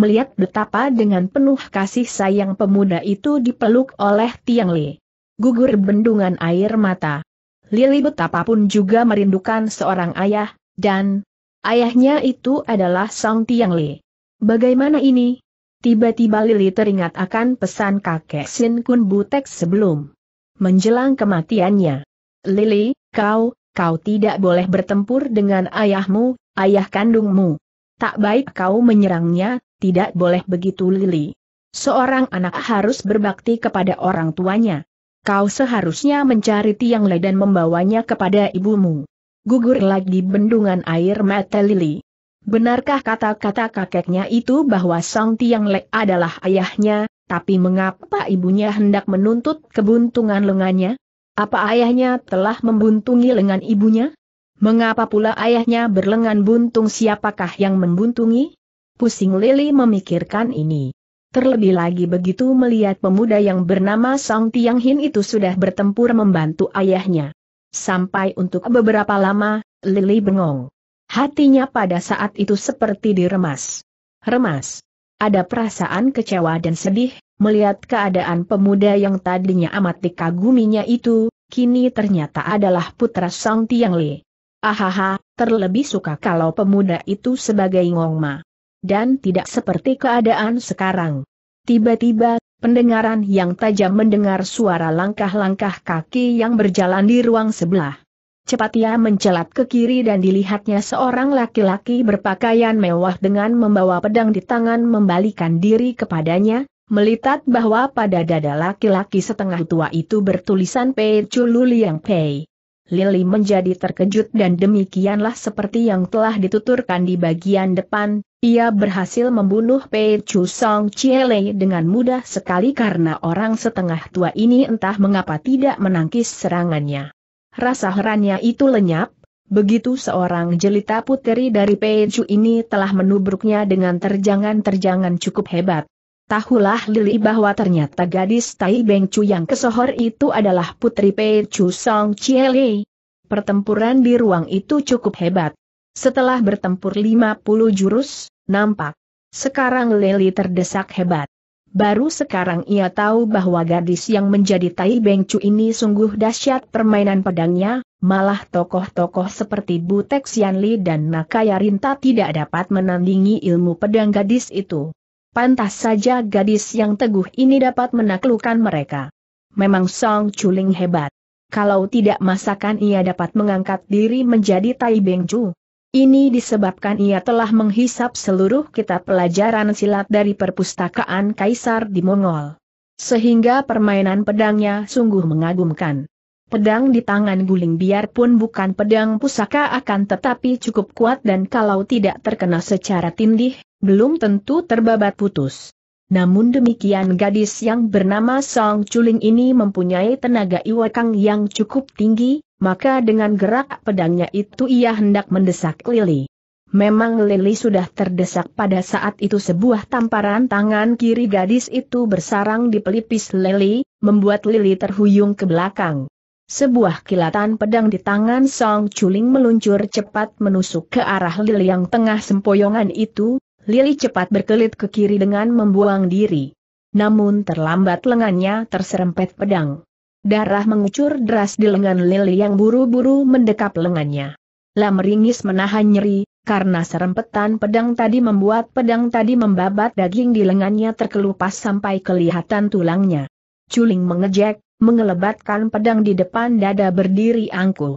A: Melihat betapa dengan penuh kasih sayang pemuda itu dipeluk oleh Tiang Li gugur bendungan air mata. Lili betapapun juga merindukan seorang ayah, dan ayahnya itu adalah Song Tiang Li. Bagaimana ini? Tiba-tiba Lili teringat akan pesan kakek Sin Kun Butek sebelum menjelang kematiannya. Lili, kau, kau tidak boleh bertempur dengan ayahmu, ayah kandungmu. Tak baik kau menyerangnya, tidak boleh begitu Lili. Seorang anak harus berbakti kepada orang tuanya. Kau seharusnya mencari tiang le dan membawanya kepada ibumu. Gugur lagi bendungan air mata Lili. Benarkah kata-kata kakeknya itu bahwa Sang Tiang Lek adalah ayahnya, tapi mengapa ibunya hendak menuntut kebuntungan lengannya? Apa ayahnya telah membuntungi lengan ibunya? Mengapa pula ayahnya berlengan buntung siapakah yang membuntungi? Pusing Lili memikirkan ini. Terlebih lagi begitu melihat pemuda yang bernama Song Tiang Hin itu sudah bertempur membantu ayahnya. Sampai untuk beberapa lama, Lily bengong. Hatinya pada saat itu seperti diremas. Remas. Ada perasaan kecewa dan sedih, melihat keadaan pemuda yang tadinya amat dikaguminya itu, kini ternyata adalah putra Song Tiang Li. Ahaha, terlebih suka kalau pemuda itu sebagai ngongma dan tidak seperti keadaan sekarang. Tiba-tiba, pendengaran yang tajam mendengar suara langkah-langkah kaki yang berjalan di ruang sebelah. Cepat ia mencelat ke kiri dan dilihatnya seorang laki-laki berpakaian mewah dengan membawa pedang di tangan membalikan diri kepadanya, melihat bahwa pada dada laki-laki setengah tua itu bertulisan Pei Chululiang Pei. Lili menjadi terkejut dan demikianlah seperti yang telah dituturkan di bagian depan, ia berhasil membunuh Pei Chu Song Chiele dengan mudah sekali karena orang setengah tua ini entah mengapa tidak menangkis serangannya. Rasa herannya itu lenyap, begitu seorang jelita puteri dari Pei Chu ini telah menubruknya dengan terjangan-terjangan cukup hebat. Tahulah Lili bahwa ternyata gadis Tai Beng Chu yang kesohor itu adalah putri Pei Chu Song Lei. Pertempuran di ruang itu cukup hebat. Setelah bertempur 50 jurus, nampak. Sekarang Lili terdesak hebat. Baru sekarang ia tahu bahwa gadis yang menjadi Tai Beng Chu ini sungguh dahsyat permainan pedangnya, malah tokoh-tokoh seperti Butek Xianli dan Nakaya Rinta tidak dapat menandingi ilmu pedang gadis itu. Pantas saja gadis yang teguh ini dapat menaklukkan mereka. Memang Song Chuling hebat. Kalau tidak masakan ia dapat mengangkat diri menjadi Tai Beng Ju. Ini disebabkan ia telah menghisap seluruh kitab pelajaran silat dari perpustakaan Kaisar di Mongol. Sehingga permainan pedangnya sungguh mengagumkan. Pedang di tangan guling biarpun bukan pedang pusaka akan tetapi cukup kuat dan kalau tidak terkena secara tindih, belum tentu terbabat putus. Namun demikian gadis yang bernama Song Chuling ini mempunyai tenaga iwakang yang cukup tinggi, maka dengan gerak pedangnya itu ia hendak mendesak Lily. Memang Lily sudah terdesak pada saat itu sebuah tamparan tangan kiri gadis itu bersarang di pelipis Lily, membuat Lily terhuyung ke belakang. Sebuah kilatan pedang di tangan Song Chuling meluncur cepat menusuk ke arah Lili yang tengah sempoyongan itu, Lili cepat berkelit ke kiri dengan membuang diri. Namun terlambat lengannya terserempet pedang. Darah mengucur deras di lengan Lili yang buru-buru mendekap lengannya. Lam ringis menahan nyeri, karena serempetan pedang tadi membuat pedang tadi membabat daging di lengannya terkelupas sampai kelihatan tulangnya. Chuling mengejek, mengelebatkan pedang di depan dada berdiri angkuh.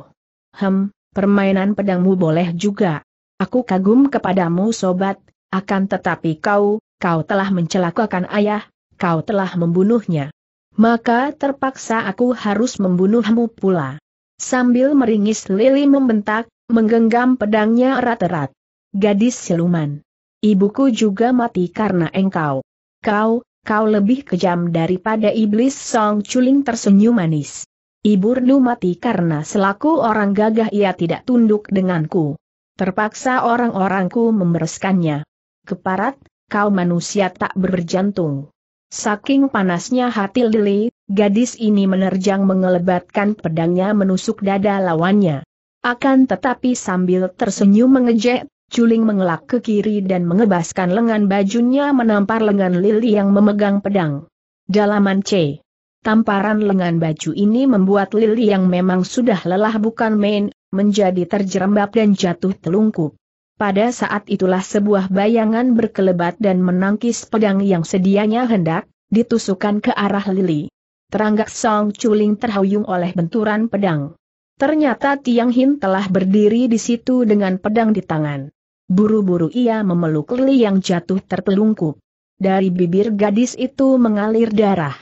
A: Hem, permainan pedangmu boleh juga. Aku kagum kepadamu sobat, akan tetapi kau, kau telah mencelakakan ayah, kau telah membunuhnya. Maka terpaksa aku harus membunuhmu pula. Sambil meringis Lili membentak, menggenggam pedangnya erat-erat. Gadis siluman. Ibuku juga mati karena engkau. Kau, kau lebih kejam daripada iblis Song Chuling tersenyum manis. Ibu Rendu mati karena selaku orang gagah ia tidak tunduk denganku. Terpaksa orang-orangku membereskannya. Keparat, kau manusia tak berjantung. Saking panasnya hati Lili, gadis ini menerjang mengelebatkan pedangnya menusuk dada lawannya. Akan tetapi sambil tersenyum mengejek, Juling mengelak ke kiri dan mengebaskan lengan bajunya menampar lengan Lili yang memegang pedang. Dalaman C. Tamparan lengan baju ini membuat Lili yang memang sudah lelah bukan main, menjadi terjerembab dan jatuh telungkup. Pada saat itulah sebuah bayangan berkelebat dan menangkis pedang yang sedianya hendak ditusukkan ke arah Lili. Teranggak Song Chuling terhuyung oleh benturan pedang. Ternyata Tiang Hin telah berdiri di situ dengan pedang di tangan. Buru-buru ia memeluk Lili yang jatuh tertelungkup. Dari bibir gadis itu mengalir darah.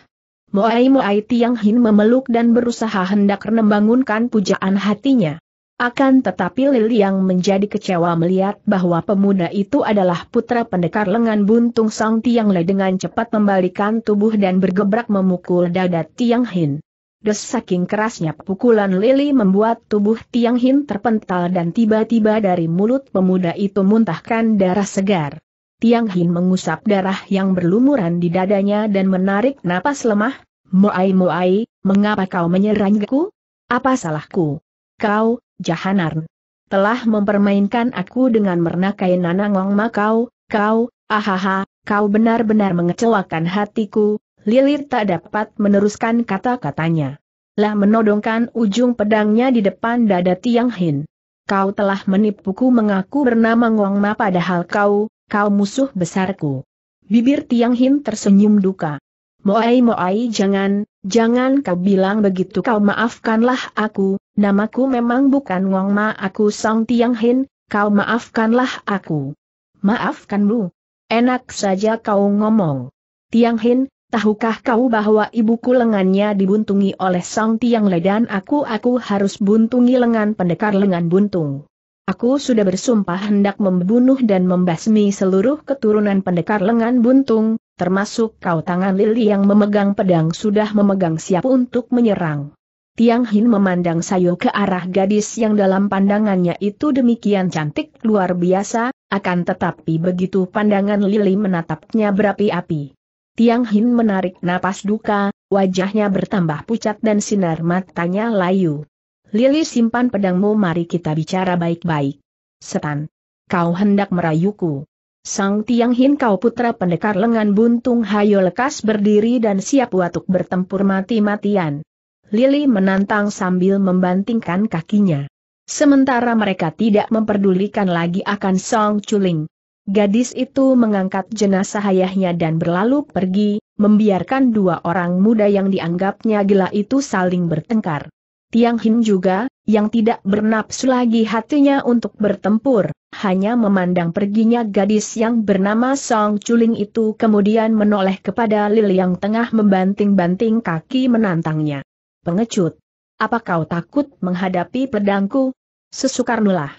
A: Moai-moai Tiang Hin memeluk dan berusaha hendak membangunkan pujaan hatinya. Akan tetapi Lili yang menjadi kecewa melihat bahwa pemuda itu adalah putra pendekar lengan buntung Sang Tiang Le dengan cepat membalikan tubuh dan bergebrak memukul dada Tiang Hin. Des saking kerasnya pukulan Lili membuat tubuh Tiang Hin terpental dan tiba-tiba dari mulut pemuda itu muntahkan darah segar. Tiang Hin mengusap darah yang berlumuran di dadanya dan menarik napas lemah. Moai Moai, mengapa kau menyerangku? Apa salahku? Kau, Jahanarn. Telah mempermainkan aku dengan mernakai nanangong makau, kau, ahaha, kau benar-benar mengecewakan hatiku, Lilir tak dapat meneruskan kata-katanya. Lah menodongkan ujung pedangnya di depan dada Tiang Hin. Kau telah menipuku mengaku bernama Ngong Ma padahal kau, kau musuh besarku. Bibir Tiang Hin tersenyum duka. Moai Moai jangan, jangan kau bilang begitu kau maafkanlah aku, namaku memang bukan Ngong Ma aku Song Tiang Hin, kau maafkanlah aku. Maafkanmu. Enak saja kau ngomong. Tiang Hin, tahukah kau bahwa ibuku lengannya dibuntungi oleh sang tiang le dan aku-aku harus buntungi lengan pendekar lengan buntung. Aku sudah bersumpah hendak membunuh dan membasmi seluruh keturunan pendekar lengan buntung, termasuk kau tangan lili yang memegang pedang sudah memegang siap untuk menyerang. Tiang Hin memandang Sayo ke arah gadis yang dalam pandangannya itu demikian cantik luar biasa, akan tetapi begitu pandangan Lili menatapnya berapi-api. Tiang Hin menarik napas duka, wajahnya bertambah pucat dan sinar matanya layu. Lili simpan pedangmu mari kita bicara baik-baik. Setan. Kau hendak merayuku. Sang Tiang Hin kau putra pendekar lengan buntung hayo lekas berdiri dan siap watuk bertempur mati-matian. Lili menantang sambil membantingkan kakinya. Sementara mereka tidak memperdulikan lagi akan Song Chuling, Gadis itu mengangkat jenazah ayahnya dan berlalu pergi, membiarkan dua orang muda yang dianggapnya gila itu saling bertengkar. Tiang Hin juga, yang tidak bernapsu lagi hatinya untuk bertempur, hanya memandang perginya gadis yang bernama Song Chuling itu kemudian menoleh kepada Lil yang tengah membanting-banting kaki menantangnya. Pengecut! Apa kau takut menghadapi pedangku? Sesukarnulah!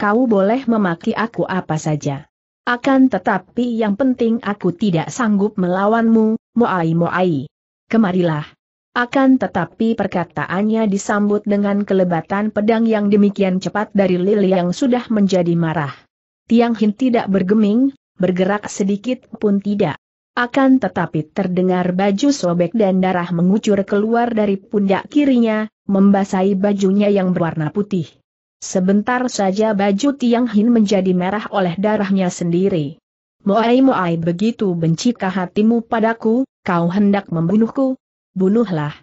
A: Kau boleh memaki aku apa saja. Akan tetapi yang penting aku tidak sanggup melawanmu, Moai Moai. Kemarilah. Akan tetapi perkataannya disambut dengan kelebatan pedang yang demikian cepat dari Lil yang sudah menjadi marah. Tiang Hin tidak bergeming, bergerak sedikit pun tidak. Akan tetapi terdengar baju sobek dan darah mengucur keluar dari pundak kirinya, membasahi bajunya yang berwarna putih. Sebentar saja baju Tiang Hin menjadi merah oleh darahnya sendiri. Moai Moai begitu bencikah hatimu padaku, kau hendak membunuhku? Bunuhlah.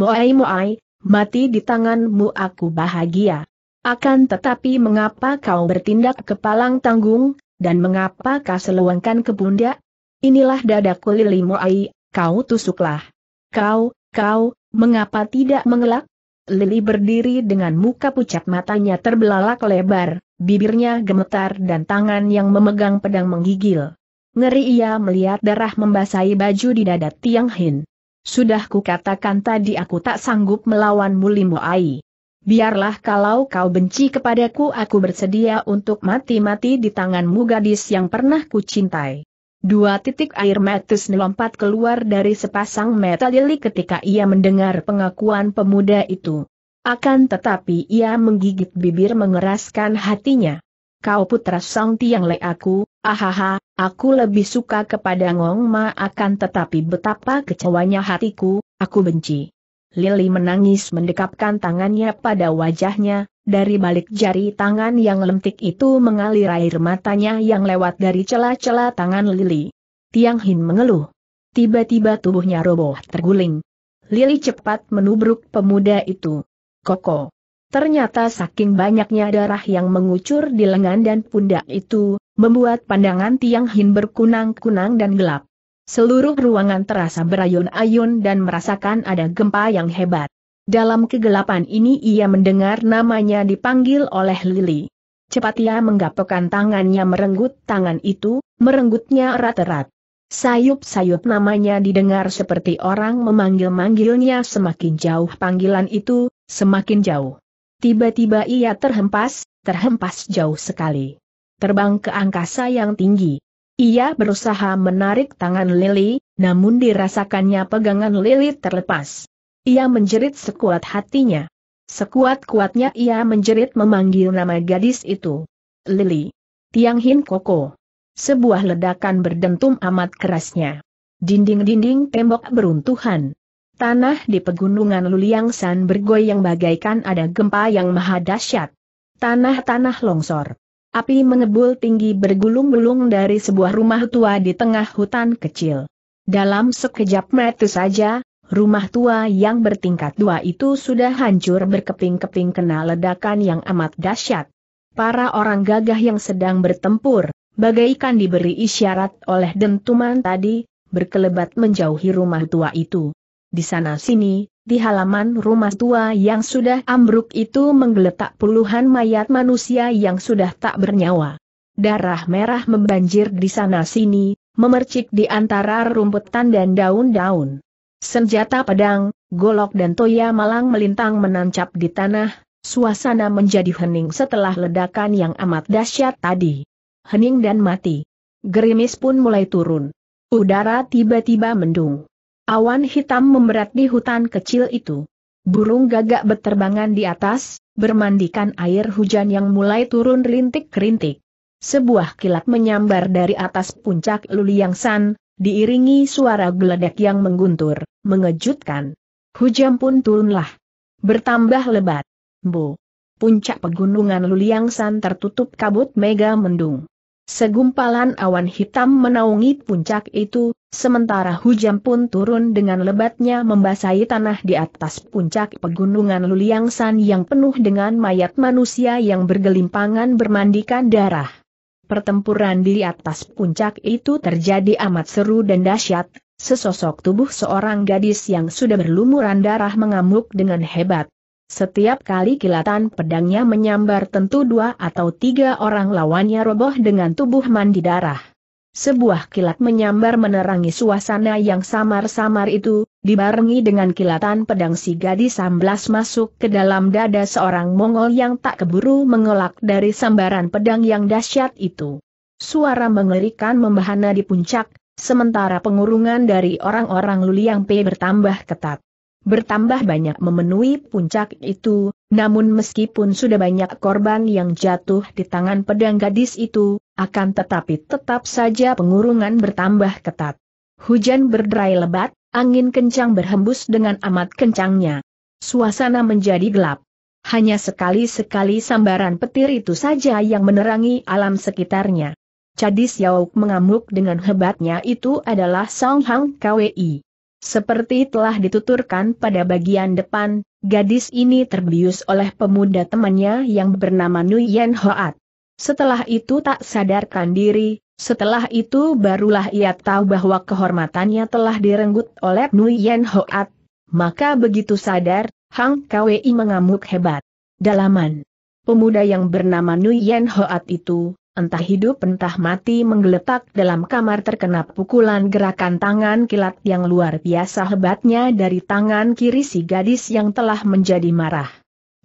A: Moai Moai, mati di tanganmu aku bahagia. Akan tetapi mengapa kau bertindak kepalang tanggung, dan mengapa kau seluangkan ke bunda? Inilah dadaku lili Moai, kau tusuklah. Kau, kau, mengapa tidak mengelak? Lili berdiri dengan muka pucat matanya terbelalak lebar, bibirnya gemetar dan tangan yang memegang pedang menggigil. Ngeri ia melihat darah membasahi baju di dada Tiang Hin. Sudah kukatakan tadi aku tak sanggup melawan Mulimu Ai. Biarlah kalau kau benci kepadaku aku bersedia untuk mati-mati di tanganmu gadis yang pernah kucintai. Dua titik air metis melompat keluar dari sepasang mata Lili ketika ia mendengar pengakuan pemuda itu. Akan tetapi ia menggigit bibir mengeraskan hatinya. Kau putra Song Tiang Le aku, ahaha, aku lebih suka kepada Ngong Ma akan tetapi betapa kecewanya hatiku, aku benci. Lili menangis mendekapkan tangannya pada wajahnya, dari balik jari tangan yang lentik itu mengalir air matanya yang lewat dari celah-celah tangan Lili. Tiang Hin mengeluh. Tiba-tiba tubuhnya roboh terguling. Lili cepat menubruk pemuda itu. Koko. Ternyata saking banyaknya darah yang mengucur di lengan dan pundak itu, membuat pandangan Tiang Hin berkunang-kunang dan gelap. Seluruh ruangan terasa berayun-ayun dan merasakan ada gempa yang hebat. Dalam kegelapan ini ia mendengar namanya dipanggil oleh Lili. Cepat ia menggapokkan tangannya merenggut tangan itu, merenggutnya erat-erat. Sayup-sayup namanya didengar seperti orang memanggil-manggilnya semakin jauh panggilan itu, semakin jauh. Tiba-tiba ia terhempas, terhempas jauh sekali. Terbang ke angkasa yang tinggi. Ia berusaha menarik tangan Lili, namun dirasakannya pegangan Lili terlepas. Ia menjerit sekuat hatinya. Sekuat-kuatnya ia menjerit memanggil nama gadis itu. Lili. Tiang Hin Koko. Sebuah ledakan berdentum amat kerasnya. Dinding-dinding tembok beruntuhan. Tanah di pegunungan Luliang San bergoyang bagaikan ada gempa yang maha dahsyat. Tanah-tanah longsor. Api mengebul tinggi bergulung-gulung dari sebuah rumah tua di tengah hutan kecil. Dalam sekejap mata saja, Rumah tua yang bertingkat dua itu sudah hancur berkeping-keping kena ledakan yang amat dahsyat. Para orang gagah yang sedang bertempur, bagaikan diberi isyarat oleh dentuman tadi, berkelebat menjauhi rumah tua itu. Di sana sini, di halaman rumah tua yang sudah ambruk itu menggeletak puluhan mayat manusia yang sudah tak bernyawa. Darah merah membanjir di sana sini, memercik di antara rumputan dan daun-daun. Senjata pedang, golok dan toya malang melintang menancap di tanah, suasana menjadi hening setelah ledakan yang amat dahsyat tadi. Hening dan mati. Gerimis pun mulai turun. Udara tiba-tiba mendung. Awan hitam memberat di hutan kecil itu. Burung gagak berterbangan di atas, bermandikan air hujan yang mulai turun rintik-rintik. Sebuah kilat menyambar dari atas puncak Luliangsan diiringi suara geledek yang mengguntur, mengejutkan. Hujan pun turunlah. Bertambah lebat. Bu. Puncak pegunungan Luliangsan tertutup kabut mega mendung. Segumpalan awan hitam menaungi puncak itu, sementara hujan pun turun dengan lebatnya membasahi tanah di atas puncak pegunungan Luliangsan yang penuh dengan mayat manusia yang bergelimpangan bermandikan darah. Pertempuran di atas puncak itu terjadi amat seru dan dahsyat, sesosok tubuh seorang gadis yang sudah berlumuran darah mengamuk dengan hebat. Setiap kali kilatan pedangnya menyambar tentu dua atau tiga orang lawannya roboh dengan tubuh mandi darah. Sebuah kilat menyambar menerangi suasana yang samar-samar itu, dibarengi dengan kilatan pedang si gadis amblas masuk ke dalam dada seorang Mongol yang tak keburu mengelak dari sambaran pedang yang dahsyat itu. Suara mengerikan membahana di puncak, sementara pengurungan dari orang-orang Luliang P bertambah ketat bertambah banyak memenuhi puncak itu, namun meskipun sudah banyak korban yang jatuh di tangan pedang gadis itu, akan tetapi tetap saja pengurungan bertambah ketat. Hujan berderai lebat, angin kencang berhembus dengan amat kencangnya. Suasana menjadi gelap. Hanya sekali-sekali sambaran petir itu saja yang menerangi alam sekitarnya. Cadis Yauk mengamuk dengan hebatnya itu adalah Song Hang Kwi. Seperti telah dituturkan pada bagian depan, gadis ini terbius oleh pemuda temannya yang bernama Nuyen Hoat. Setelah itu tak sadarkan diri, setelah itu barulah ia tahu bahwa kehormatannya telah direnggut oleh Nuyen Hoat. Maka begitu sadar, Hang Kwei mengamuk hebat. Dalaman. Pemuda yang bernama Nuyen Hoat itu, entah hidup entah mati menggeletak dalam kamar terkena pukulan gerakan tangan kilat yang luar biasa hebatnya dari tangan kiri si gadis yang telah menjadi marah.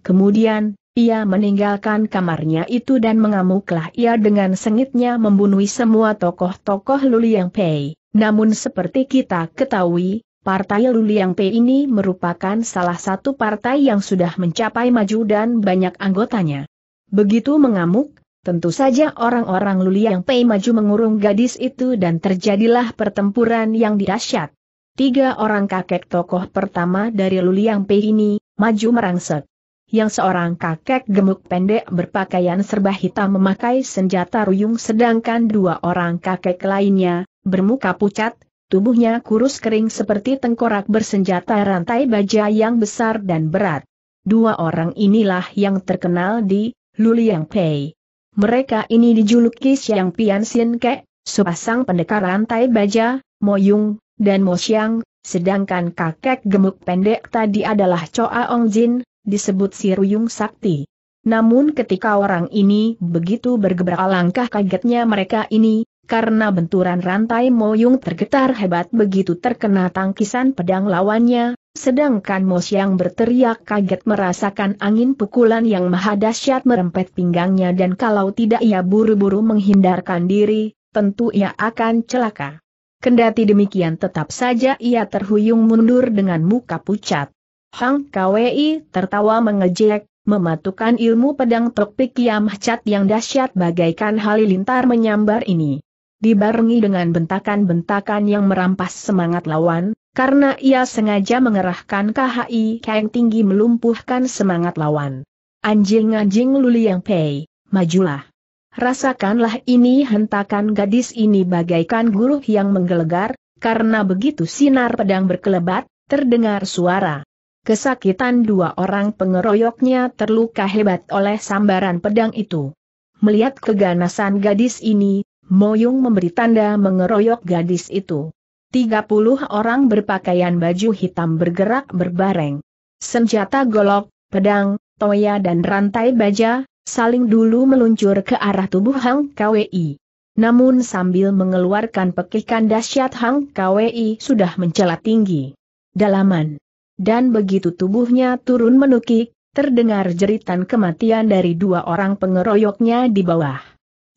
A: Kemudian, ia meninggalkan kamarnya itu dan mengamuklah ia dengan sengitnya membunuh semua tokoh-tokoh Luliang Pei. Namun seperti kita ketahui, Partai Luliang Pei ini merupakan salah satu partai yang sudah mencapai maju dan banyak anggotanya. Begitu mengamuk, Tentu saja orang-orang Luliang Pei maju mengurung gadis itu dan terjadilah pertempuran yang dirasyat. Tiga orang kakek tokoh pertama dari Luliang Pei ini, maju merangsek. Yang seorang kakek gemuk pendek berpakaian serba hitam memakai senjata ruyung sedangkan dua orang kakek lainnya, bermuka pucat, tubuhnya kurus kering seperti tengkorak bersenjata rantai baja yang besar dan berat. Dua orang inilah yang terkenal di Luliang Pei. Mereka ini dijuluki siang Pian Sin Ke, sepasang pendekar rantai baja, mo yung dan Mo Siang, sedangkan kakek gemuk pendek tadi adalah Choa Ong Jin, disebut si Ruyung Sakti. Namun ketika orang ini begitu bergebrak langkah kagetnya mereka ini, karena benturan rantai mo yung tergetar hebat begitu terkena tangkisan pedang lawannya, Sedangkan Mos yang berteriak kaget merasakan angin pukulan yang maha dahsyat merempet pinggangnya dan kalau tidak ia buru-buru menghindarkan diri, tentu ia akan celaka. Kendati demikian tetap saja ia terhuyung mundur dengan muka pucat. Hang Kwei tertawa mengejek, mematukan ilmu pedang topik Kiam Cat yang dahsyat bagaikan halilintar menyambar ini dibarengi dengan bentakan-bentakan yang merampas semangat lawan, karena ia sengaja mengerahkan KHI yang tinggi melumpuhkan semangat lawan. Anjing-anjing Luli Yang Pei, majulah. Rasakanlah ini hentakan gadis ini bagaikan guru yang menggelegar, karena begitu sinar pedang berkelebat, terdengar suara. Kesakitan dua orang pengeroyoknya terluka hebat oleh sambaran pedang itu. Melihat keganasan gadis ini, Moyung memberi tanda mengeroyok gadis itu. 30 orang berpakaian baju hitam bergerak berbareng. Senjata golok, pedang, toya dan rantai baja, saling dulu meluncur ke arah tubuh Hang KWI. Namun sambil mengeluarkan pekikan dahsyat Hang KWI sudah mencela tinggi. Dalaman. Dan begitu tubuhnya turun menukik, terdengar jeritan kematian dari dua orang pengeroyoknya di bawah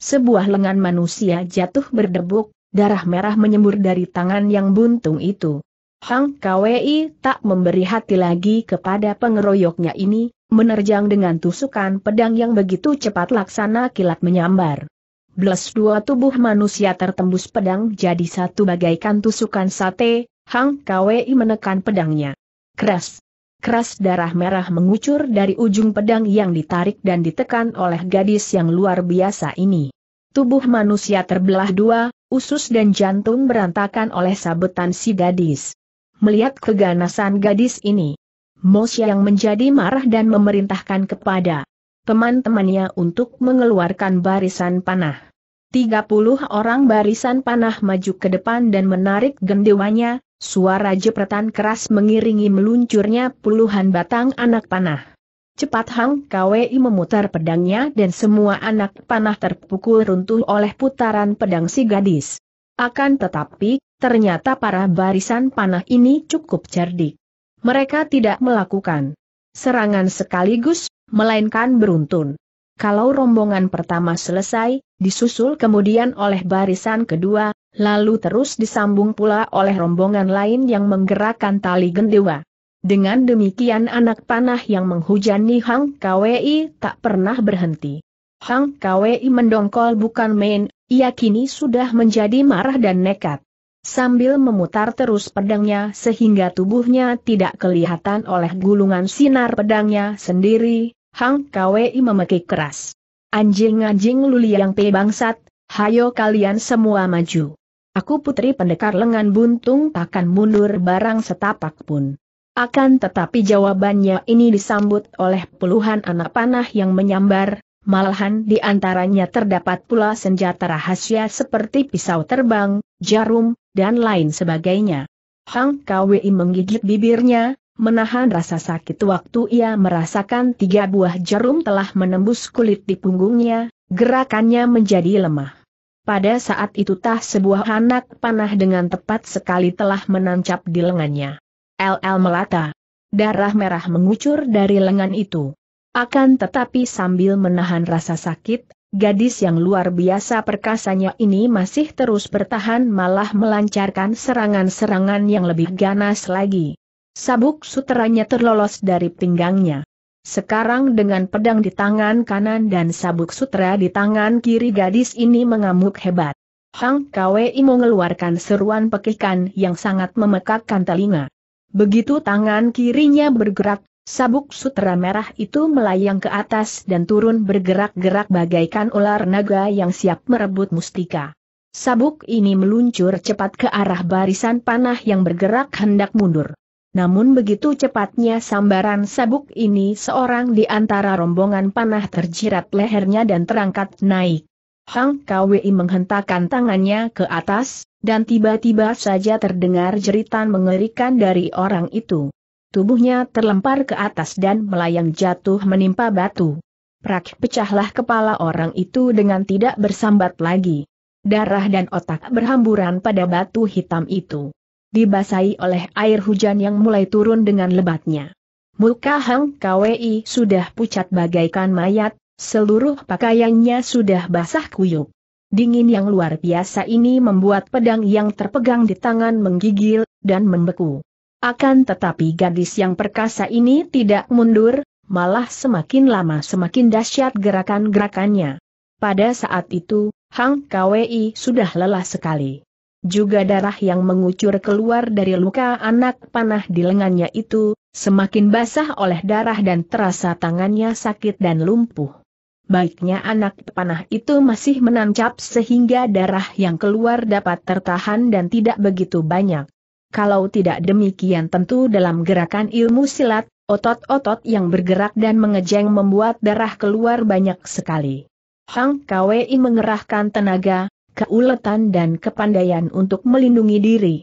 A: sebuah lengan manusia jatuh berdebuk, darah merah menyembur dari tangan yang buntung itu. Hang Kwei tak memberi hati lagi kepada pengeroyoknya ini, menerjang dengan tusukan pedang yang begitu cepat laksana kilat menyambar. Belas dua tubuh manusia tertembus pedang jadi satu bagaikan tusukan sate, Hang Kwei menekan pedangnya. Keras. Keras darah merah mengucur dari ujung pedang yang ditarik dan ditekan oleh gadis yang luar biasa ini. Tubuh manusia terbelah dua, usus dan jantung berantakan oleh sabetan si gadis. Melihat keganasan gadis ini, Mosya yang menjadi marah dan memerintahkan kepada teman-temannya untuk mengeluarkan barisan panah. 30 orang barisan panah maju ke depan dan menarik gendewanya, suara jepretan keras mengiringi meluncurnya puluhan batang anak panah. Cepat Hang Kwei memutar pedangnya dan semua anak panah terpukul runtuh oleh putaran pedang si gadis. Akan tetapi, ternyata para barisan panah ini cukup cerdik. Mereka tidak melakukan serangan sekaligus, melainkan beruntun. Kalau rombongan pertama selesai, disusul kemudian oleh barisan kedua, lalu terus disambung pula oleh rombongan lain yang menggerakkan tali gendewa. Dengan demikian anak panah yang menghujani Hang Kwei tak pernah berhenti. Hang Kwei mendongkol bukan main, ia kini sudah menjadi marah dan nekat. Sambil memutar terus pedangnya sehingga tubuhnya tidak kelihatan oleh gulungan sinar pedangnya sendiri, Hang Kwei memekik keras. Anjing-anjing yang pebangsat, hayo kalian semua maju. Aku putri pendekar lengan buntung takkan mundur barang setapak pun. Akan tetapi jawabannya ini disambut oleh puluhan anak panah yang menyambar, malahan di antaranya terdapat pula senjata rahasia seperti pisau terbang, jarum, dan lain sebagainya. Hang Kwei menggigit bibirnya, menahan rasa sakit waktu ia merasakan tiga buah jarum telah menembus kulit di punggungnya, gerakannya menjadi lemah. Pada saat itu tah sebuah anak panah dengan tepat sekali telah menancap di lengannya. LL melata. Darah merah mengucur dari lengan itu. Akan tetapi sambil menahan rasa sakit, gadis yang luar biasa perkasanya ini masih terus bertahan malah melancarkan serangan-serangan yang lebih ganas lagi. Sabuk sutranya terlolos dari pinggangnya. Sekarang dengan pedang di tangan kanan dan sabuk sutra di tangan kiri gadis ini mengamuk hebat. Hang Kwei mengeluarkan seruan pekikan yang sangat memekakkan telinga. Begitu tangan kirinya bergerak, sabuk sutra merah itu melayang ke atas dan turun bergerak-gerak bagaikan ular naga yang siap merebut mustika. Sabuk ini meluncur cepat ke arah barisan panah yang bergerak hendak mundur. Namun begitu cepatnya sambaran sabuk ini seorang di antara rombongan panah terjirat lehernya dan terangkat naik. Hang Kwi menghentakkan tangannya ke atas, dan tiba-tiba saja terdengar jeritan mengerikan dari orang itu. Tubuhnya terlempar ke atas dan melayang jatuh menimpa batu. Prak pecahlah kepala orang itu dengan tidak bersambat lagi. Darah dan otak berhamburan pada batu hitam itu. Dibasahi oleh air hujan yang mulai turun dengan lebatnya. Muka Hang Kwi sudah pucat bagaikan mayat, Seluruh pakaiannya sudah basah kuyup. Dingin yang luar biasa ini membuat pedang yang terpegang di tangan menggigil, dan membeku. Akan tetapi gadis yang perkasa ini tidak mundur, malah semakin lama semakin dahsyat gerakan-gerakannya. Pada saat itu, Hang Kwei sudah lelah sekali. Juga darah yang mengucur keluar dari luka anak panah di lengannya itu, semakin basah oleh darah dan terasa tangannya sakit dan lumpuh. Baiknya anak panah itu masih menancap sehingga darah yang keluar dapat tertahan dan tidak begitu banyak. Kalau tidak demikian tentu dalam gerakan ilmu silat, otot-otot yang bergerak dan mengejeng membuat darah keluar banyak sekali. Hang Kwei mengerahkan tenaga, keuletan dan kepandaian untuk melindungi diri.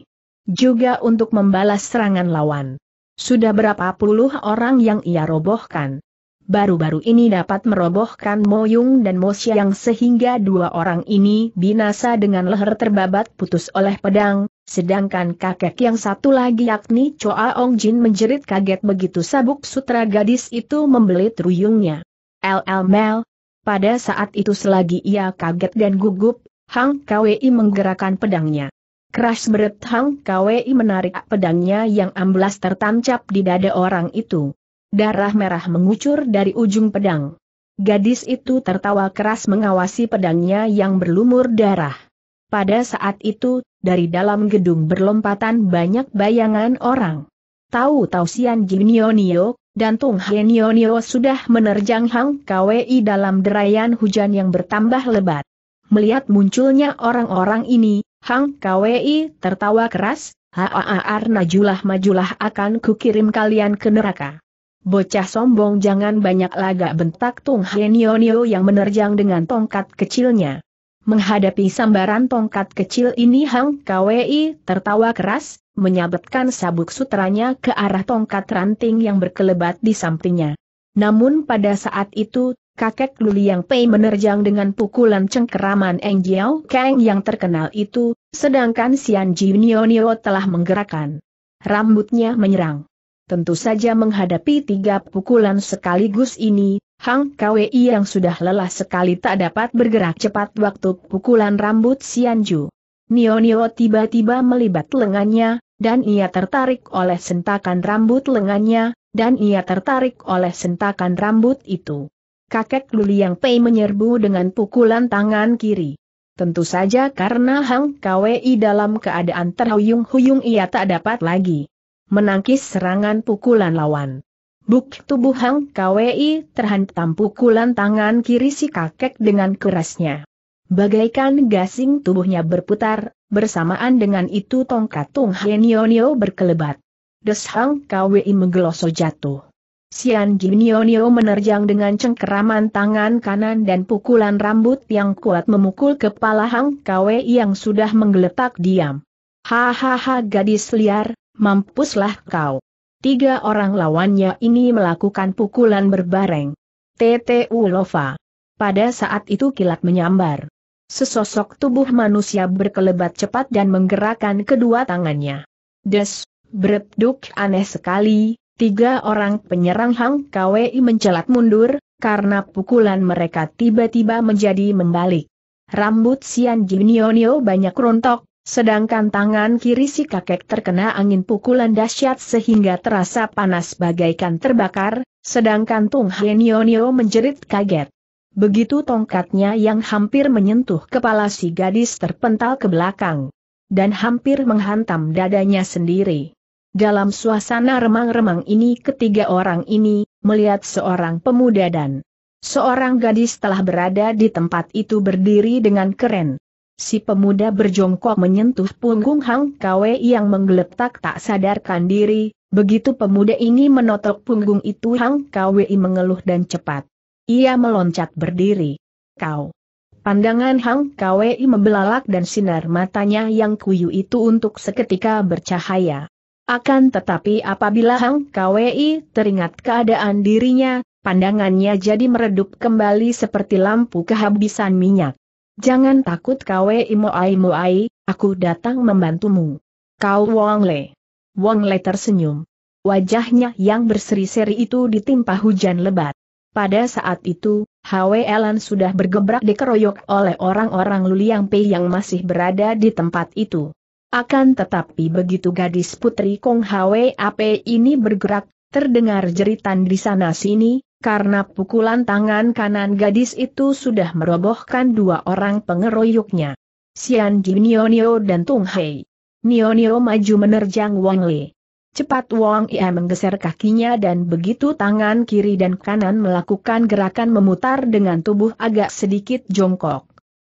A: Juga untuk membalas serangan lawan. Sudah berapa puluh orang yang ia robohkan baru-baru ini dapat merobohkan Moyung dan Mo Xiang sehingga dua orang ini binasa dengan leher terbabat putus oleh pedang, sedangkan kakek yang satu lagi yakni Choa Ong Jin menjerit kaget begitu sabuk sutra gadis itu membelit ruyungnya. LL Mel, pada saat itu selagi ia kaget dan gugup, Hang Kwei menggerakkan pedangnya. Keras berat Hang Kwei menarik pedangnya yang amblas tertancap di dada orang itu. Darah merah mengucur dari ujung pedang. Gadis itu tertawa keras mengawasi pedangnya yang berlumur darah. Pada saat itu, dari dalam gedung berlompatan banyak bayangan orang. tahu Tau Sian Jinionio, dan Tung Hienionio sudah menerjang Hang Kwei dalam derayan hujan yang bertambah lebat. Melihat munculnya orang-orang ini, Hang Kwei tertawa keras, Haaar najulah majulah akan kukirim kalian ke neraka. Bocah sombong jangan banyak lagak bentak Tung Henionio yang menerjang dengan tongkat kecilnya. Menghadapi sambaran tongkat kecil ini Hang Kwei tertawa keras, menyabetkan sabuk sutranya ke arah tongkat ranting yang berkelebat di sampingnya. Namun pada saat itu, kakek Luliang Pei menerjang dengan pukulan cengkeraman Eng Jiao Kang yang terkenal itu, sedangkan Xian Jinyonyo telah menggerakkan rambutnya menyerang. Tentu saja menghadapi tiga pukulan sekaligus ini, Hang Kwei yang sudah lelah sekali tak dapat bergerak cepat waktu pukulan rambut Sianju. Nio Nio tiba-tiba melibat lengannya, dan ia tertarik oleh sentakan rambut lengannya, dan ia tertarik oleh sentakan rambut itu. Kakek Luli Yang Pei menyerbu dengan pukulan tangan kiri. Tentu saja karena Hang Kwei dalam keadaan terhuyung-huyung ia tak dapat lagi menangkis serangan pukulan lawan. Buk tubuh Hang KWI terhantam pukulan tangan kiri si kakek dengan kerasnya. Bagaikan gasing tubuhnya berputar, bersamaan dengan itu tongkat Tung Henionio berkelebat. Des Hang Kwei menggeloso jatuh. Sian Ginionio menerjang dengan cengkeraman tangan kanan dan pukulan rambut yang kuat memukul kepala Hang Kwei yang sudah menggeletak diam. Hahaha gadis liar, Mampuslah kau. Tiga orang lawannya ini melakukan pukulan berbareng. TTU Lova. Pada saat itu kilat menyambar. Sesosok tubuh manusia berkelebat cepat dan menggerakkan kedua tangannya. Des, berduk aneh sekali, tiga orang penyerang Hang KWI mencelat mundur, karena pukulan mereka tiba-tiba menjadi membalik. Rambut Sian Jinionio banyak rontok, Sedangkan tangan kiri si kakek terkena angin pukulan dahsyat sehingga terasa panas bagaikan terbakar, sedangkan Tung nio menjerit kaget. Begitu tongkatnya yang hampir menyentuh kepala si gadis terpental ke belakang. Dan hampir menghantam dadanya sendiri. Dalam suasana remang-remang ini ketiga orang ini, melihat seorang pemuda dan seorang gadis telah berada di tempat itu berdiri dengan keren. Si pemuda berjongkok menyentuh punggung Hang Kwe yang menggeletak tak sadarkan diri, begitu pemuda ini menotok punggung itu Hang Kwe mengeluh dan cepat. Ia meloncat berdiri. Kau! Pandangan Hang Kwe membelalak dan sinar matanya yang kuyu itu untuk seketika bercahaya. Akan tetapi apabila Hang Kwe teringat keadaan dirinya, pandangannya jadi meredup kembali seperti lampu kehabisan minyak. Jangan takut kawe imoai ai, aku datang membantumu. Kau Wong Le. Wong Le tersenyum. Wajahnya yang berseri-seri itu ditimpa hujan lebat. Pada saat itu, Hwe Elan sudah bergebrak dikeroyok oleh orang-orang Luliang Pei yang masih berada di tempat itu. Akan tetapi begitu gadis putri Kong Hwe Ape ini bergerak, terdengar jeritan di sana-sini, karena pukulan tangan kanan gadis itu sudah merobohkan dua orang pengeroyoknya. Xian Nio dan Tung Hei. Nionio maju menerjang Wang Li. Cepat Wang Ia menggeser kakinya dan begitu tangan kiri dan kanan melakukan gerakan memutar dengan tubuh agak sedikit jongkok.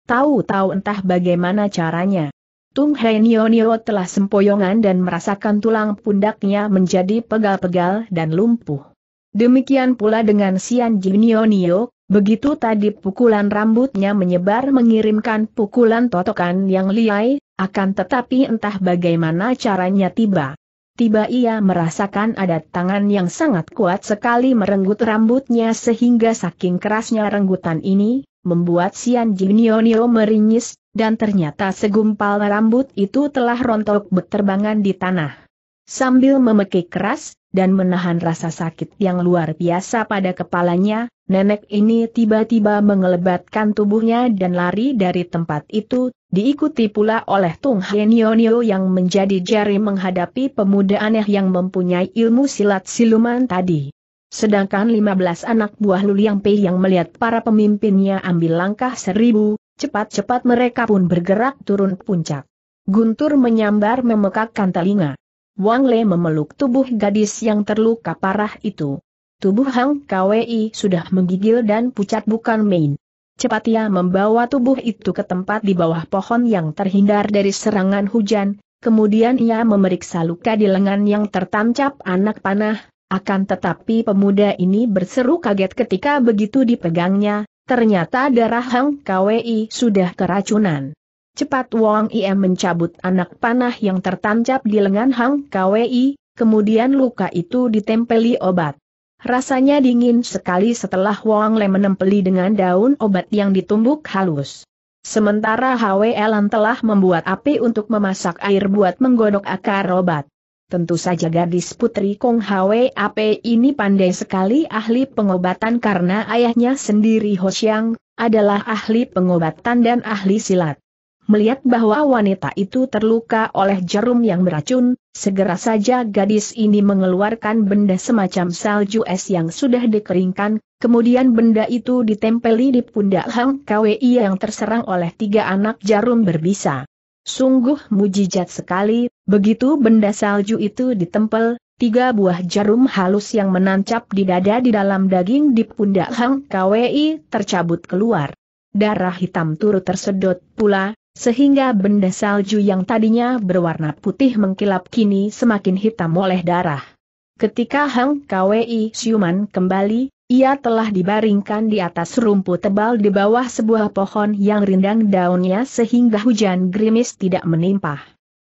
A: Tahu-tahu entah bagaimana caranya. Tung Hei Nionio telah sempoyongan dan merasakan tulang pundaknya menjadi pegal-pegal dan lumpuh. Demikian pula dengan Sian Junionio, begitu tadi pukulan rambutnya menyebar mengirimkan pukulan totokan yang liai, akan tetapi entah bagaimana caranya tiba. Tiba ia merasakan ada tangan yang sangat kuat sekali merenggut rambutnya sehingga saking kerasnya renggutan ini, membuat Sian Junionio meringis, dan ternyata segumpal rambut itu telah rontok beterbangan di tanah. Sambil memekik keras, dan menahan rasa sakit yang luar biasa pada kepalanya, nenek ini tiba-tiba mengelebatkan tubuhnya dan lari dari tempat itu, diikuti pula oleh Tung Henionio yang menjadi jari menghadapi pemuda aneh yang mempunyai ilmu silat siluman tadi. Sedangkan 15 anak buah Luliang Pei yang melihat para pemimpinnya ambil langkah seribu, cepat-cepat mereka pun bergerak turun puncak. Guntur menyambar memekakkan telinga. Wang Le memeluk tubuh gadis yang terluka parah itu. Tubuh Hang Kwei sudah menggigil dan pucat bukan main. Cepat ia membawa tubuh itu ke tempat di bawah pohon yang terhindar dari serangan hujan, kemudian ia memeriksa luka di lengan yang tertancap anak panah, akan tetapi pemuda ini berseru kaget ketika begitu dipegangnya, ternyata darah Hang Kwei sudah keracunan. Cepat Wong Iem mencabut anak panah yang tertancap di lengan Hang Kwei, kemudian luka itu ditempeli obat. Rasanya dingin sekali setelah Wong Le menempeli dengan daun obat yang ditumbuk halus. Sementara Hwe Elan telah membuat api untuk memasak air buat menggodok akar obat. Tentu saja gadis putri Kong Hwe Ape ini pandai sekali ahli pengobatan karena ayahnya sendiri Ho Xiang, adalah ahli pengobatan dan ahli silat. Melihat bahwa wanita itu terluka oleh jarum yang beracun, segera saja gadis ini mengeluarkan benda semacam salju es yang sudah dikeringkan, kemudian benda itu ditempeli di pundak Hang Kwei yang terserang oleh tiga anak jarum berbisa. Sungguh mujizat sekali, begitu benda salju itu ditempel, tiga buah jarum halus yang menancap di dada di dalam daging di pundak Hang Kwei tercabut keluar. Darah hitam turut tersedot pula, sehingga benda salju yang tadinya berwarna putih mengkilap kini semakin hitam oleh darah. Ketika Hang Kwei Siuman kembali, ia telah dibaringkan di atas rumput tebal di bawah sebuah pohon yang rindang daunnya sehingga hujan gerimis tidak menimpa.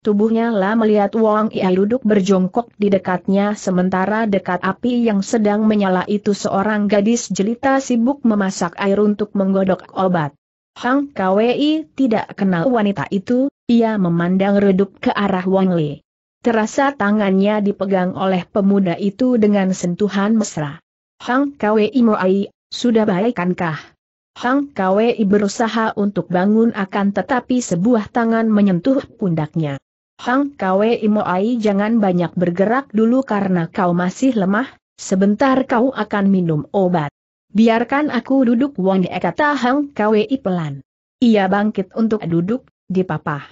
A: Tubuhnya lah melihat Wang Ia duduk berjongkok di dekatnya sementara dekat api yang sedang menyala itu seorang gadis jelita sibuk memasak air untuk menggodok obat. Hang Kwei tidak kenal wanita itu, ia memandang redup ke arah Wang Li. Terasa tangannya dipegang oleh pemuda itu dengan sentuhan mesra. Hang Kwei Moai, sudah baikankah? Hang Kwei berusaha untuk bangun akan tetapi sebuah tangan menyentuh pundaknya. Hang Kwei Moai jangan banyak bergerak dulu karena kau masih lemah, sebentar kau akan minum obat. Biarkan aku duduk Wong Ye kata Hang Kwei pelan. Ia bangkit untuk duduk, dipapah.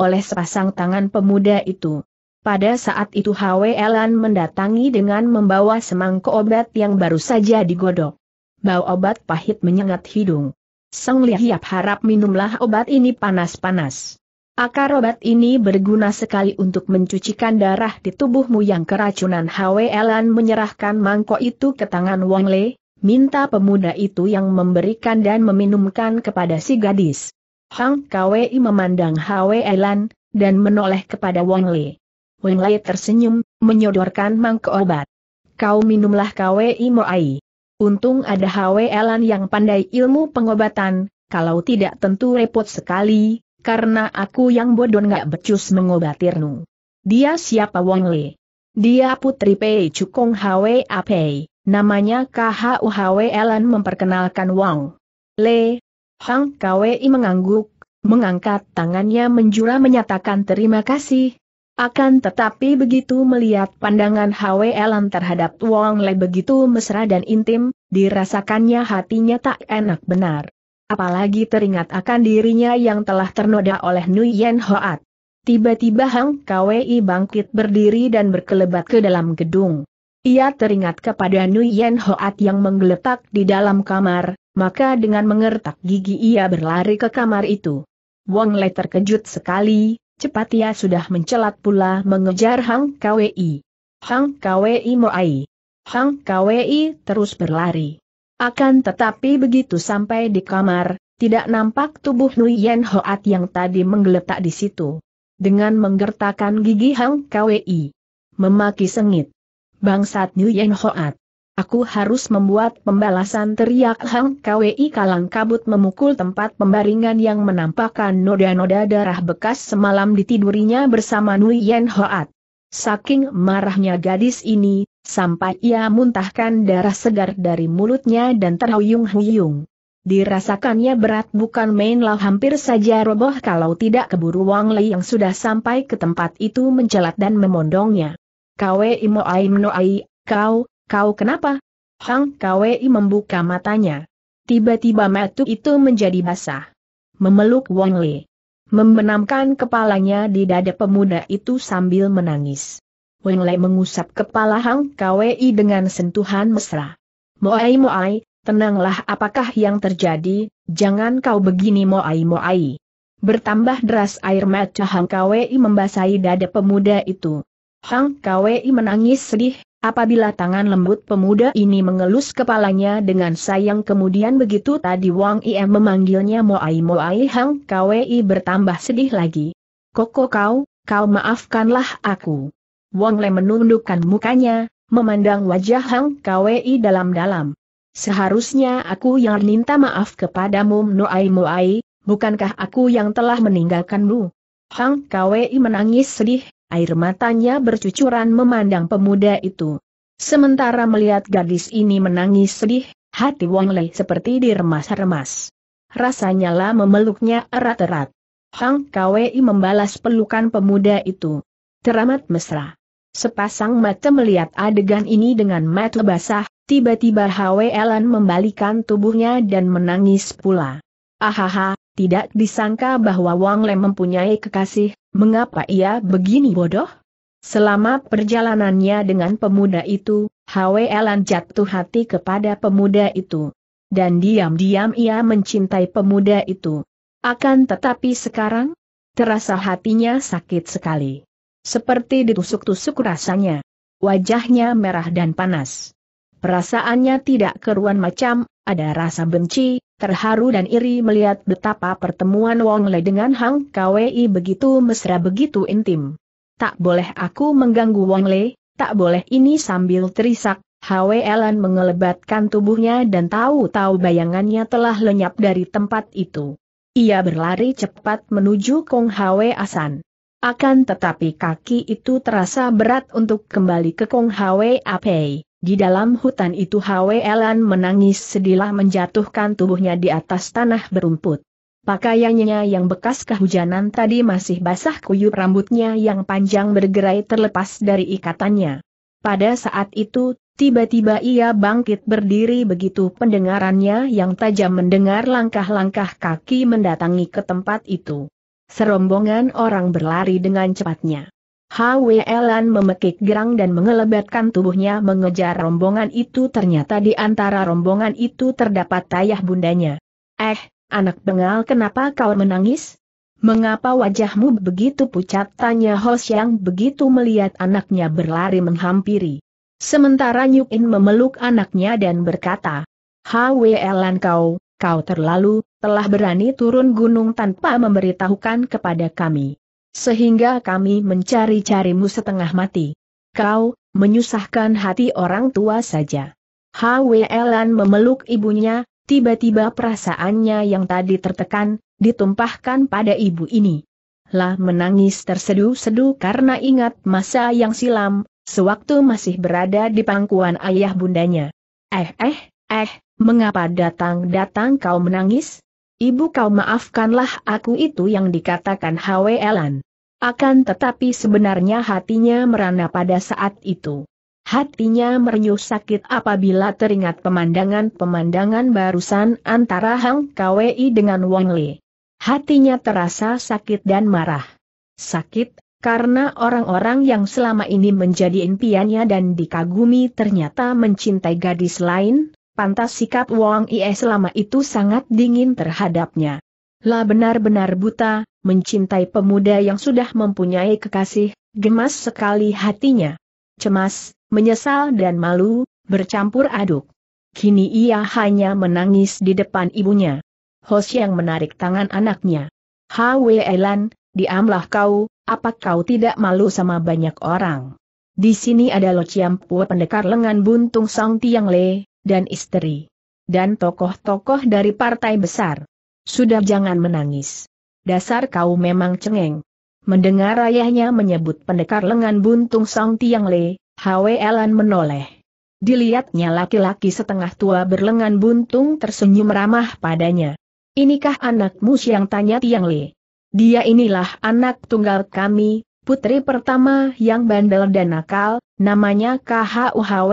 A: Oleh sepasang tangan pemuda itu. Pada saat itu Hwe Elan mendatangi dengan membawa semangkuk obat yang baru saja digodok. Bau obat pahit menyengat hidung. Sang Lihiap harap minumlah obat ini panas-panas. Akar obat ini berguna sekali untuk mencucikan darah di tubuhmu yang keracunan Hwe Elan menyerahkan mangkok itu ke tangan Wang Le, minta pemuda itu yang memberikan dan meminumkan kepada si gadis. Hang Kwei memandang Hwe Elan dan menoleh kepada Wong Li. Wong Li tersenyum, menyodorkan mangkuk obat. Kau minumlah Kwei Moai. Untung ada Hwe Elan yang pandai ilmu pengobatan, kalau tidak tentu repot sekali, karena aku yang bodoh gak becus mengobatirnu. Dia siapa Wong Li? Dia putri Pei Cukong Hwe Apei. Namanya KHUHW Ellen memperkenalkan Wang. Le, Hang KWI mengangguk, mengangkat tangannya menjura menyatakan terima kasih. Akan tetapi begitu melihat pandangan HW Ellen terhadap Wang Le begitu mesra dan intim, dirasakannya hatinya tak enak benar. Apalagi teringat akan dirinya yang telah ternoda oleh Nuyen Hoat. Tiba-tiba Hang KWI bangkit berdiri dan berkelebat ke dalam gedung. Ia teringat kepada Nuyen Hoat yang menggeletak di dalam kamar, maka dengan mengertak gigi ia berlari ke kamar itu. Wong Le terkejut sekali, cepat ia sudah mencelat pula mengejar Hang Kwei. Hang Kwei Moai. Hang Kwei terus berlari. Akan tetapi begitu sampai di kamar, tidak nampak tubuh Nuyen Hoat yang tadi menggeletak di situ. Dengan menggertakkan gigi Hang Kwei. Memaki sengit bangsat New Yen Hoat. Aku harus membuat pembalasan teriak Hang Kwei kalang kabut memukul tempat pembaringan yang menampakkan noda-noda darah bekas semalam ditidurinya bersama Nui Yen Hoat. Saking marahnya gadis ini, sampai ia muntahkan darah segar dari mulutnya dan terhuyung-huyung. Dirasakannya berat bukan main lah hampir saja roboh kalau tidak keburu Wang Lei yang sudah sampai ke tempat itu mencelat dan memondongnya. Kwei Imo Aim No Ai, kau, kau kenapa? Hang Kwei membuka matanya. Tiba-tiba matu itu menjadi basah. Memeluk Wang Lei, Membenamkan kepalanya di dada pemuda itu sambil menangis. Wang Lei mengusap kepala Hang Kwei dengan sentuhan mesra. Moai Moai, tenanglah apakah yang terjadi, jangan kau begini Moai Moai. Bertambah deras air mata Hang Kwei membasahi dada pemuda itu. Hang Kwei menangis sedih, apabila tangan lembut pemuda ini mengelus kepalanya dengan sayang kemudian begitu tadi Wang Ie memanggilnya Moai Moai Hang Kwei bertambah sedih lagi. Koko kau, kau maafkanlah aku. Wang Le menundukkan mukanya, memandang wajah Hang Kwei dalam-dalam. Seharusnya aku yang minta maaf kepadamu Noai Moai, bukankah aku yang telah meninggalkanmu? Hang Kwei menangis sedih, air matanya bercucuran memandang pemuda itu. Sementara melihat gadis ini menangis sedih, hati Wang Lei seperti diremas-remas. Rasanya lah memeluknya erat-erat. Hang Kwei membalas pelukan pemuda itu. Teramat mesra. Sepasang mata melihat adegan ini dengan mata basah, tiba-tiba Elan membalikan tubuhnya dan menangis pula. Ahaha, tidak disangka bahwa Wang Lei mempunyai kekasih, Mengapa ia begini bodoh? Selama perjalanannya dengan pemuda itu, Hwelan jatuh hati kepada pemuda itu. Dan diam-diam ia mencintai pemuda itu. Akan tetapi sekarang, terasa hatinya sakit sekali. Seperti ditusuk-tusuk rasanya. Wajahnya merah dan panas. Perasaannya tidak keruan macam, ada rasa benci, terharu dan iri melihat betapa pertemuan Wong Le dengan Hang Kwei begitu mesra begitu intim. Tak boleh aku mengganggu Wong Le, tak boleh ini sambil terisak, Hwe Elan mengelebatkan tubuhnya dan tahu-tahu bayangannya telah lenyap dari tempat itu. Ia berlari cepat menuju Kong Hwe Asan. Akan tetapi kaki itu terasa berat untuk kembali ke Kong Hwe Apei. Di dalam hutan itu Elan menangis sedihlah menjatuhkan tubuhnya di atas tanah berumput. Pakaiannya yang bekas kehujanan tadi masih basah kuyup rambutnya yang panjang bergerai terlepas dari ikatannya. Pada saat itu, tiba-tiba ia bangkit berdiri begitu pendengarannya yang tajam mendengar langkah-langkah kaki mendatangi ke tempat itu. Serombongan orang berlari dengan cepatnya. Hwelan memekik gerang dan mengelebatkan tubuhnya mengejar rombongan itu ternyata di antara rombongan itu terdapat tayah bundanya. Eh, anak bengal kenapa kau menangis? Mengapa wajahmu begitu pucat? Tanya Hos yang begitu melihat anaknya berlari menghampiri. Sementara Nyukin memeluk anaknya dan berkata, Hwelan kau, kau terlalu, telah berani turun gunung tanpa memberitahukan kepada kami. Sehingga kami mencari-carimu setengah mati. Kau, menyusahkan hati orang tua saja. Hwelan memeluk ibunya, tiba-tiba perasaannya yang tadi tertekan, ditumpahkan pada ibu ini. lah menangis tersedu-sedu karena ingat masa yang silam, sewaktu masih berada di pangkuan ayah bundanya. Eh eh, eh, mengapa datang-datang kau menangis? Ibu kau maafkanlah aku itu yang dikatakan Elan. Akan tetapi sebenarnya hatinya merana pada saat itu. Hatinya merenyuh sakit apabila teringat pemandangan-pemandangan barusan antara Hang Kwei dengan Wang Li. Hatinya terasa sakit dan marah. Sakit, karena orang-orang yang selama ini menjadi impiannya dan dikagumi ternyata mencintai gadis lain, pantas sikap Wang Ie selama itu sangat dingin terhadapnya. Lah benar-benar buta, mencintai pemuda yang sudah mempunyai kekasih, gemas sekali hatinya. Cemas, menyesal dan malu, bercampur aduk. Kini ia hanya menangis di depan ibunya. Hos yang menarik tangan anaknya. Hwe Elan, diamlah kau, apa kau tidak malu sama banyak orang? Di sini ada Lo Chiam Pua pendekar lengan buntung Song Tiang Le, dan istri, dan tokoh-tokoh dari partai besar. Sudah jangan menangis. Dasar kau memang cengeng. Mendengar ayahnya menyebut pendekar lengan buntung Song Tiang Le, Elan menoleh. Dilihatnya laki-laki setengah tua berlengan buntung tersenyum ramah padanya. Inikah anakmu siang tanya Tiang Le? Dia inilah anak tunggal kami, putri pertama yang bandel dan nakal, namanya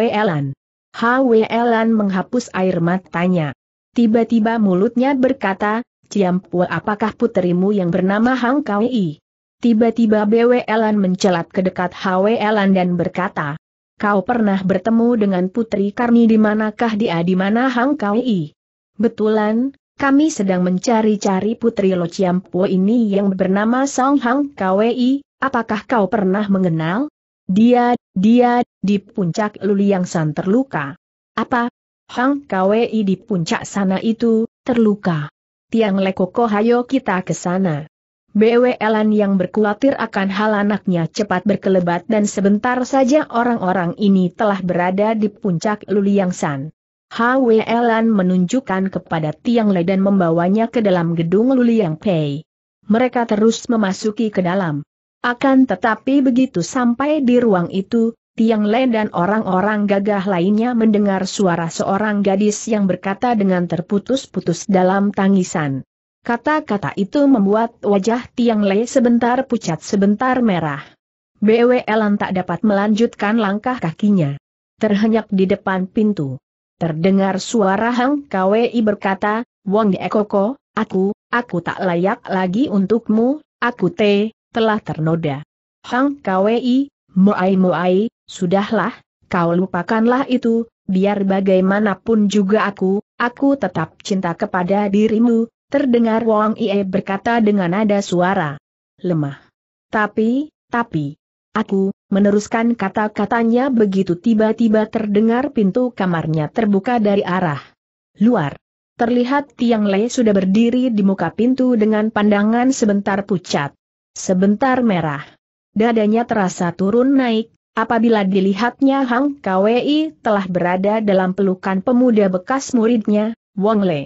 A: Elan. Hwelan menghapus air matanya. Tiba-tiba mulutnya berkata, Ciampua apakah putrimu yang bernama Hang Kaui? Tiba-tiba Bwelan mencelat ke dekat Hwelan dan berkata, Kau pernah bertemu dengan putri Karni di manakah dia di mana Hang Kaui? Betulan, kami sedang mencari-cari putri Lo Ciampua ini yang bernama Song Hang Kaui, apakah kau pernah mengenal? Dia, dia, di puncak Luliang San terluka. Apa? Hang Kwei di puncak sana itu, terluka. Tiang Lekoko hayo kita ke sana. BW BWLan yang berkhawatir akan hal anaknya cepat berkelebat dan sebentar saja orang-orang ini telah berada di puncak Luliang San. HWLan menunjukkan kepada Tiang Le dan membawanya ke dalam gedung Luliang Pei. Mereka terus memasuki ke dalam. Akan tetapi begitu sampai di ruang itu, Tiang Le dan orang-orang gagah lainnya mendengar suara seorang gadis yang berkata dengan terputus-putus dalam tangisan. Kata-kata itu membuat wajah Tiang Le sebentar pucat sebentar merah. Elan tak dapat melanjutkan langkah kakinya. Terhenyak di depan pintu. Terdengar suara Hang Kwei berkata, Wong Ekoko, aku, aku tak layak lagi untukmu, aku te, telah ternoda. Hang Kwei, Moai Moai, sudahlah, kau lupakanlah itu, biar bagaimanapun juga aku, aku tetap cinta kepada dirimu, terdengar Wang Ie berkata dengan nada suara lemah. Tapi, tapi, aku, meneruskan kata-katanya begitu tiba-tiba terdengar pintu kamarnya terbuka dari arah luar. Terlihat Tiang Lei sudah berdiri di muka pintu dengan pandangan sebentar pucat. Sebentar merah. Dadanya terasa turun naik, apabila dilihatnya Hang Kwei telah berada dalam pelukan pemuda bekas muridnya, Wong Le.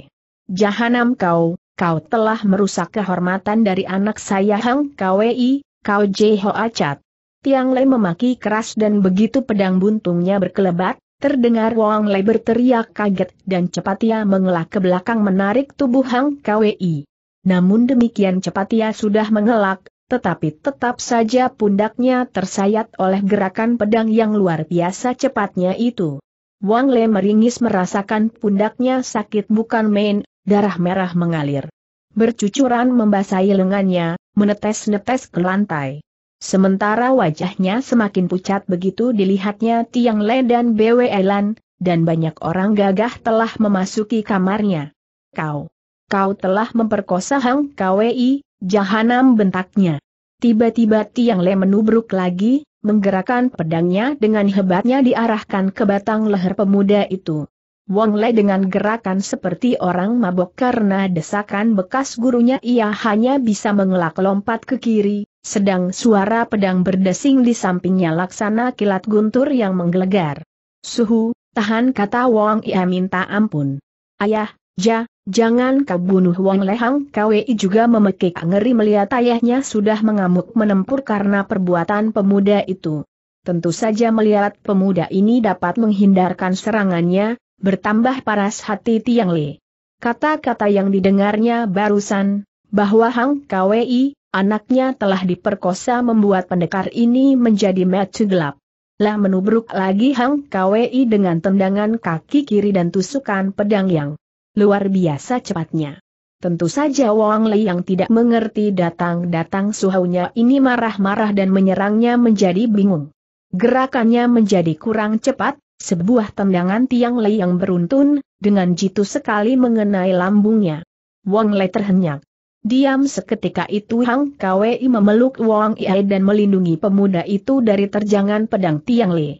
A: Jahanam kau, kau telah merusak kehormatan dari anak saya Hang Kwei, kau Jeho Acat. Tiang Le memaki keras dan begitu pedang buntungnya berkelebat, terdengar Wong Le berteriak kaget dan cepat ia mengelak ke belakang menarik tubuh Hang Kwei. Namun demikian cepat ia sudah mengelak, tetapi tetap saja pundaknya tersayat oleh gerakan pedang yang luar biasa cepatnya itu. Wang Le meringis merasakan pundaknya sakit bukan main, darah merah mengalir. Bercucuran membasahi lengannya, menetes-netes ke lantai. Sementara wajahnya semakin pucat begitu dilihatnya Tiang Le dan Bwe Elan, dan banyak orang gagah telah memasuki kamarnya. Kau, kau telah memperkosa Hang Kwei, Jahanam bentaknya. Tiba-tiba Tiang Le menubruk lagi, menggerakkan pedangnya dengan hebatnya diarahkan ke batang leher pemuda itu. Wong Le dengan gerakan seperti orang mabok karena desakan bekas gurunya ia hanya bisa mengelak lompat ke kiri, sedang suara pedang berdesing di sampingnya laksana kilat guntur yang menggelegar. Suhu, tahan kata Wong ia minta ampun. Ayah, ja, Jangan kau bunuh Wong Lehang Kwei juga memekik ngeri melihat ayahnya sudah mengamuk menempur karena perbuatan pemuda itu. Tentu saja melihat pemuda ini dapat menghindarkan serangannya, bertambah paras hati Tiang Li. Kata-kata yang didengarnya barusan, bahwa Hang Kwei, anaknya telah diperkosa membuat pendekar ini menjadi mati gelap. Lah menubruk lagi Hang Kwei dengan tendangan kaki kiri dan tusukan pedang yang Luar biasa cepatnya. Tentu saja Wang Lei yang tidak mengerti datang-datang suhunya ini marah-marah dan menyerangnya menjadi bingung. Gerakannya menjadi kurang cepat, sebuah tendangan tiang Lei yang beruntun, dengan jitu sekali mengenai lambungnya. Wang Lei terhenyak. Diam seketika itu Hang Kwei memeluk Wang Iai dan melindungi pemuda itu dari terjangan pedang tiang Lei.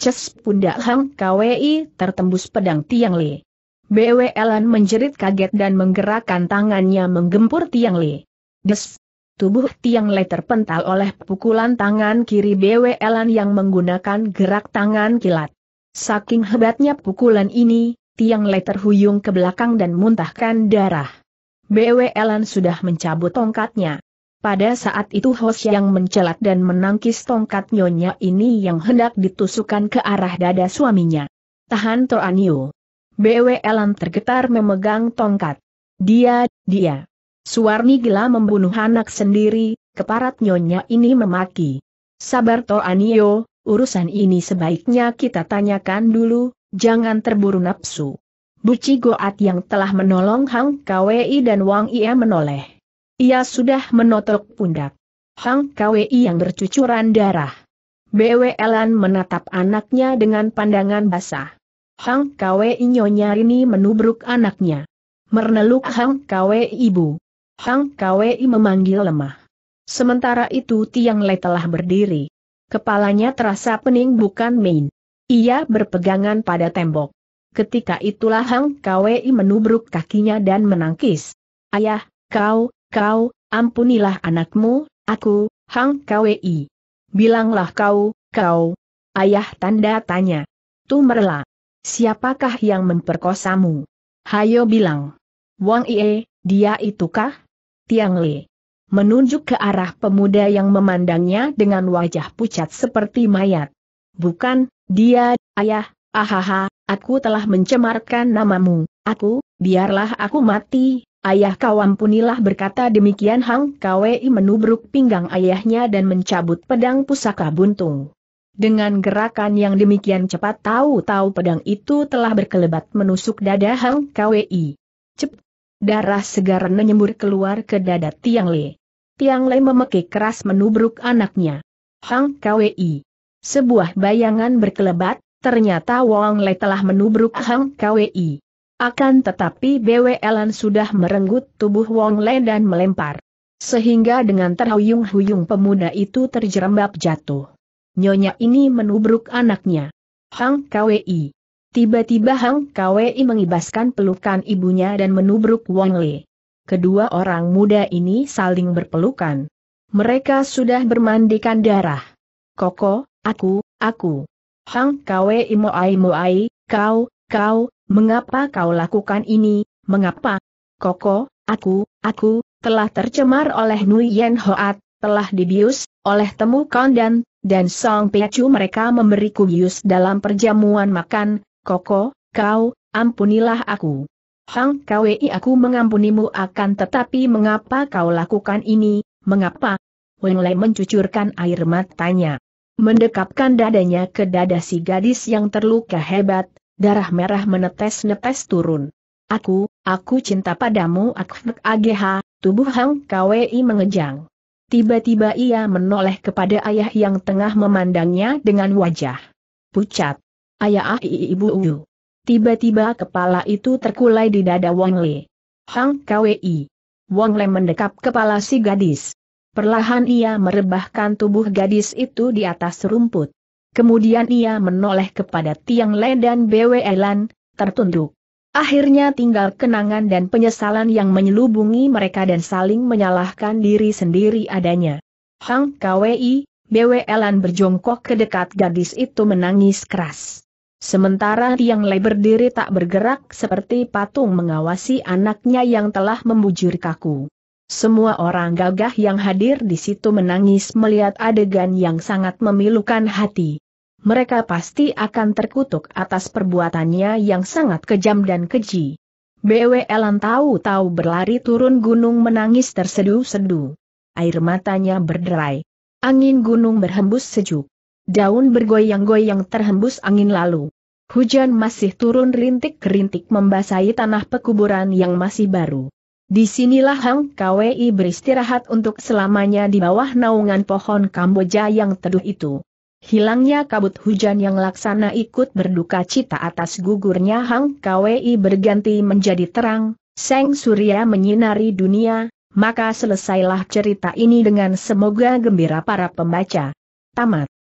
A: Ces pundak Hang Kwei tertembus pedang tiang Lei. BW Elan menjerit kaget dan menggerakkan tangannya menggempur Tiang Li. Des! Tubuh Tiang Le terpental oleh pukulan tangan kiri BW Elan yang menggunakan gerak tangan kilat. Saking hebatnya pukulan ini, Tiang Le terhuyung ke belakang dan muntahkan darah. BW Elan sudah mencabut tongkatnya. Pada saat itu Hos yang mencelat dan menangkis tongkat nyonya ini yang hendak ditusukkan ke arah dada suaminya. Tahan Toranio. BW Elan tergetar memegang tongkat. Dia, dia. Suwarni gila membunuh anak sendiri, keparat nyonya ini memaki. Sabar Anio, urusan ini sebaiknya kita tanyakan dulu, jangan terburu nafsu. Buci Goat yang telah menolong Hang Kwei dan Wang Ia menoleh. Ia sudah menotok pundak. Hang Kwei yang bercucuran darah. BW Elan menatap anaknya dengan pandangan basah. Hang Kwe Nyonya Rini menubruk anaknya. Merneluk Hang Kwe Ibu. Hang Kwe memanggil lemah. Sementara itu Tiang Le telah berdiri. Kepalanya terasa pening bukan main. Ia berpegangan pada tembok. Ketika itulah Hang Kwe menubruk kakinya dan menangkis. Ayah, kau, kau, ampunilah anakmu, aku, Hang I. Bilanglah kau, kau. Ayah tanda tanya. Tumerla. Siapakah yang memperkosamu? Hayo bilang. Wang Ie, dia itukah? Tiang Le. Menunjuk ke arah pemuda yang memandangnya dengan wajah pucat seperti mayat. Bukan, dia, ayah, ahaha, aku telah mencemarkan namamu, aku, biarlah aku mati, Ayah kau ampunilah berkata demikian Hang Kwei menubruk pinggang ayahnya dan mencabut pedang pusaka buntung. Dengan gerakan yang demikian cepat tahu-tahu pedang itu telah berkelebat menusuk dada Hang Kwei. Cep! Darah segar menyembur keluar ke dada Tiang Le. Tiang Le memekik keras menubruk anaknya. Hang Kwei. Sebuah bayangan berkelebat, ternyata Wong Le telah menubruk Hang Kwei. Akan tetapi BW BWLan sudah merenggut tubuh Wong Le dan melempar. Sehingga dengan terhuyung-huyung pemuda itu terjerembab jatuh nyonya ini menubruk anaknya. Hang Kwei. Tiba-tiba Hang Kwei mengibaskan pelukan ibunya dan menubruk Wang Le. Kedua orang muda ini saling berpelukan. Mereka sudah bermandikan darah. Koko, aku, aku. Hang Kwei moai moai, kau, kau, mengapa kau lakukan ini, mengapa? Koko, aku, aku, telah tercemar oleh Nui Yen Hoat, telah dibius, oleh temukan dan dan Song Pecu mereka memberi kuyus dalam perjamuan makan, Koko, kau, ampunilah aku. Hang Kwei eh, aku mengampunimu akan tetapi mengapa kau lakukan ini, mengapa? Weng Lei mencucurkan air matanya. Mendekapkan dadanya ke dada si gadis yang terluka hebat, darah merah menetes-netes turun. Aku, aku cinta padamu Akhnek Ageha, tubuh Hang Kwei eh, mengejang. Tiba-tiba ia menoleh kepada ayah yang tengah memandangnya dengan wajah pucat. Ayah ah ibu uyu. Tiba-tiba kepala itu terkulai di dada Wang Le. Hang KWI. Wang Le mendekap kepala si gadis. Perlahan ia merebahkan tubuh gadis itu di atas rumput. Kemudian ia menoleh kepada Tiang Le dan Bwe Lan, tertunduk. Akhirnya tinggal kenangan dan penyesalan yang menyelubungi mereka dan saling menyalahkan diri sendiri adanya. Hang KWI, BWLan berjongkok ke dekat gadis itu menangis keras. Sementara Tiang Lei berdiri tak bergerak seperti patung mengawasi anaknya yang telah membujur kaku. Semua orang gagah yang hadir di situ menangis melihat adegan yang sangat memilukan hati mereka pasti akan terkutuk atas perbuatannya yang sangat kejam dan keji. BW BWLan tahu-tahu berlari turun gunung menangis tersedu sedu Air matanya berderai. Angin gunung berhembus sejuk. Daun bergoyang-goyang terhembus angin lalu. Hujan masih turun rintik-rintik membasahi tanah pekuburan yang masih baru. Disinilah Hang Kwei beristirahat untuk selamanya di bawah naungan pohon Kamboja yang teduh itu. Hilangnya kabut hujan yang laksana ikut berduka cita atas gugurnya Hang Kwei berganti menjadi terang, Seng Surya menyinari dunia, maka selesailah cerita ini dengan semoga gembira para pembaca. Tamat.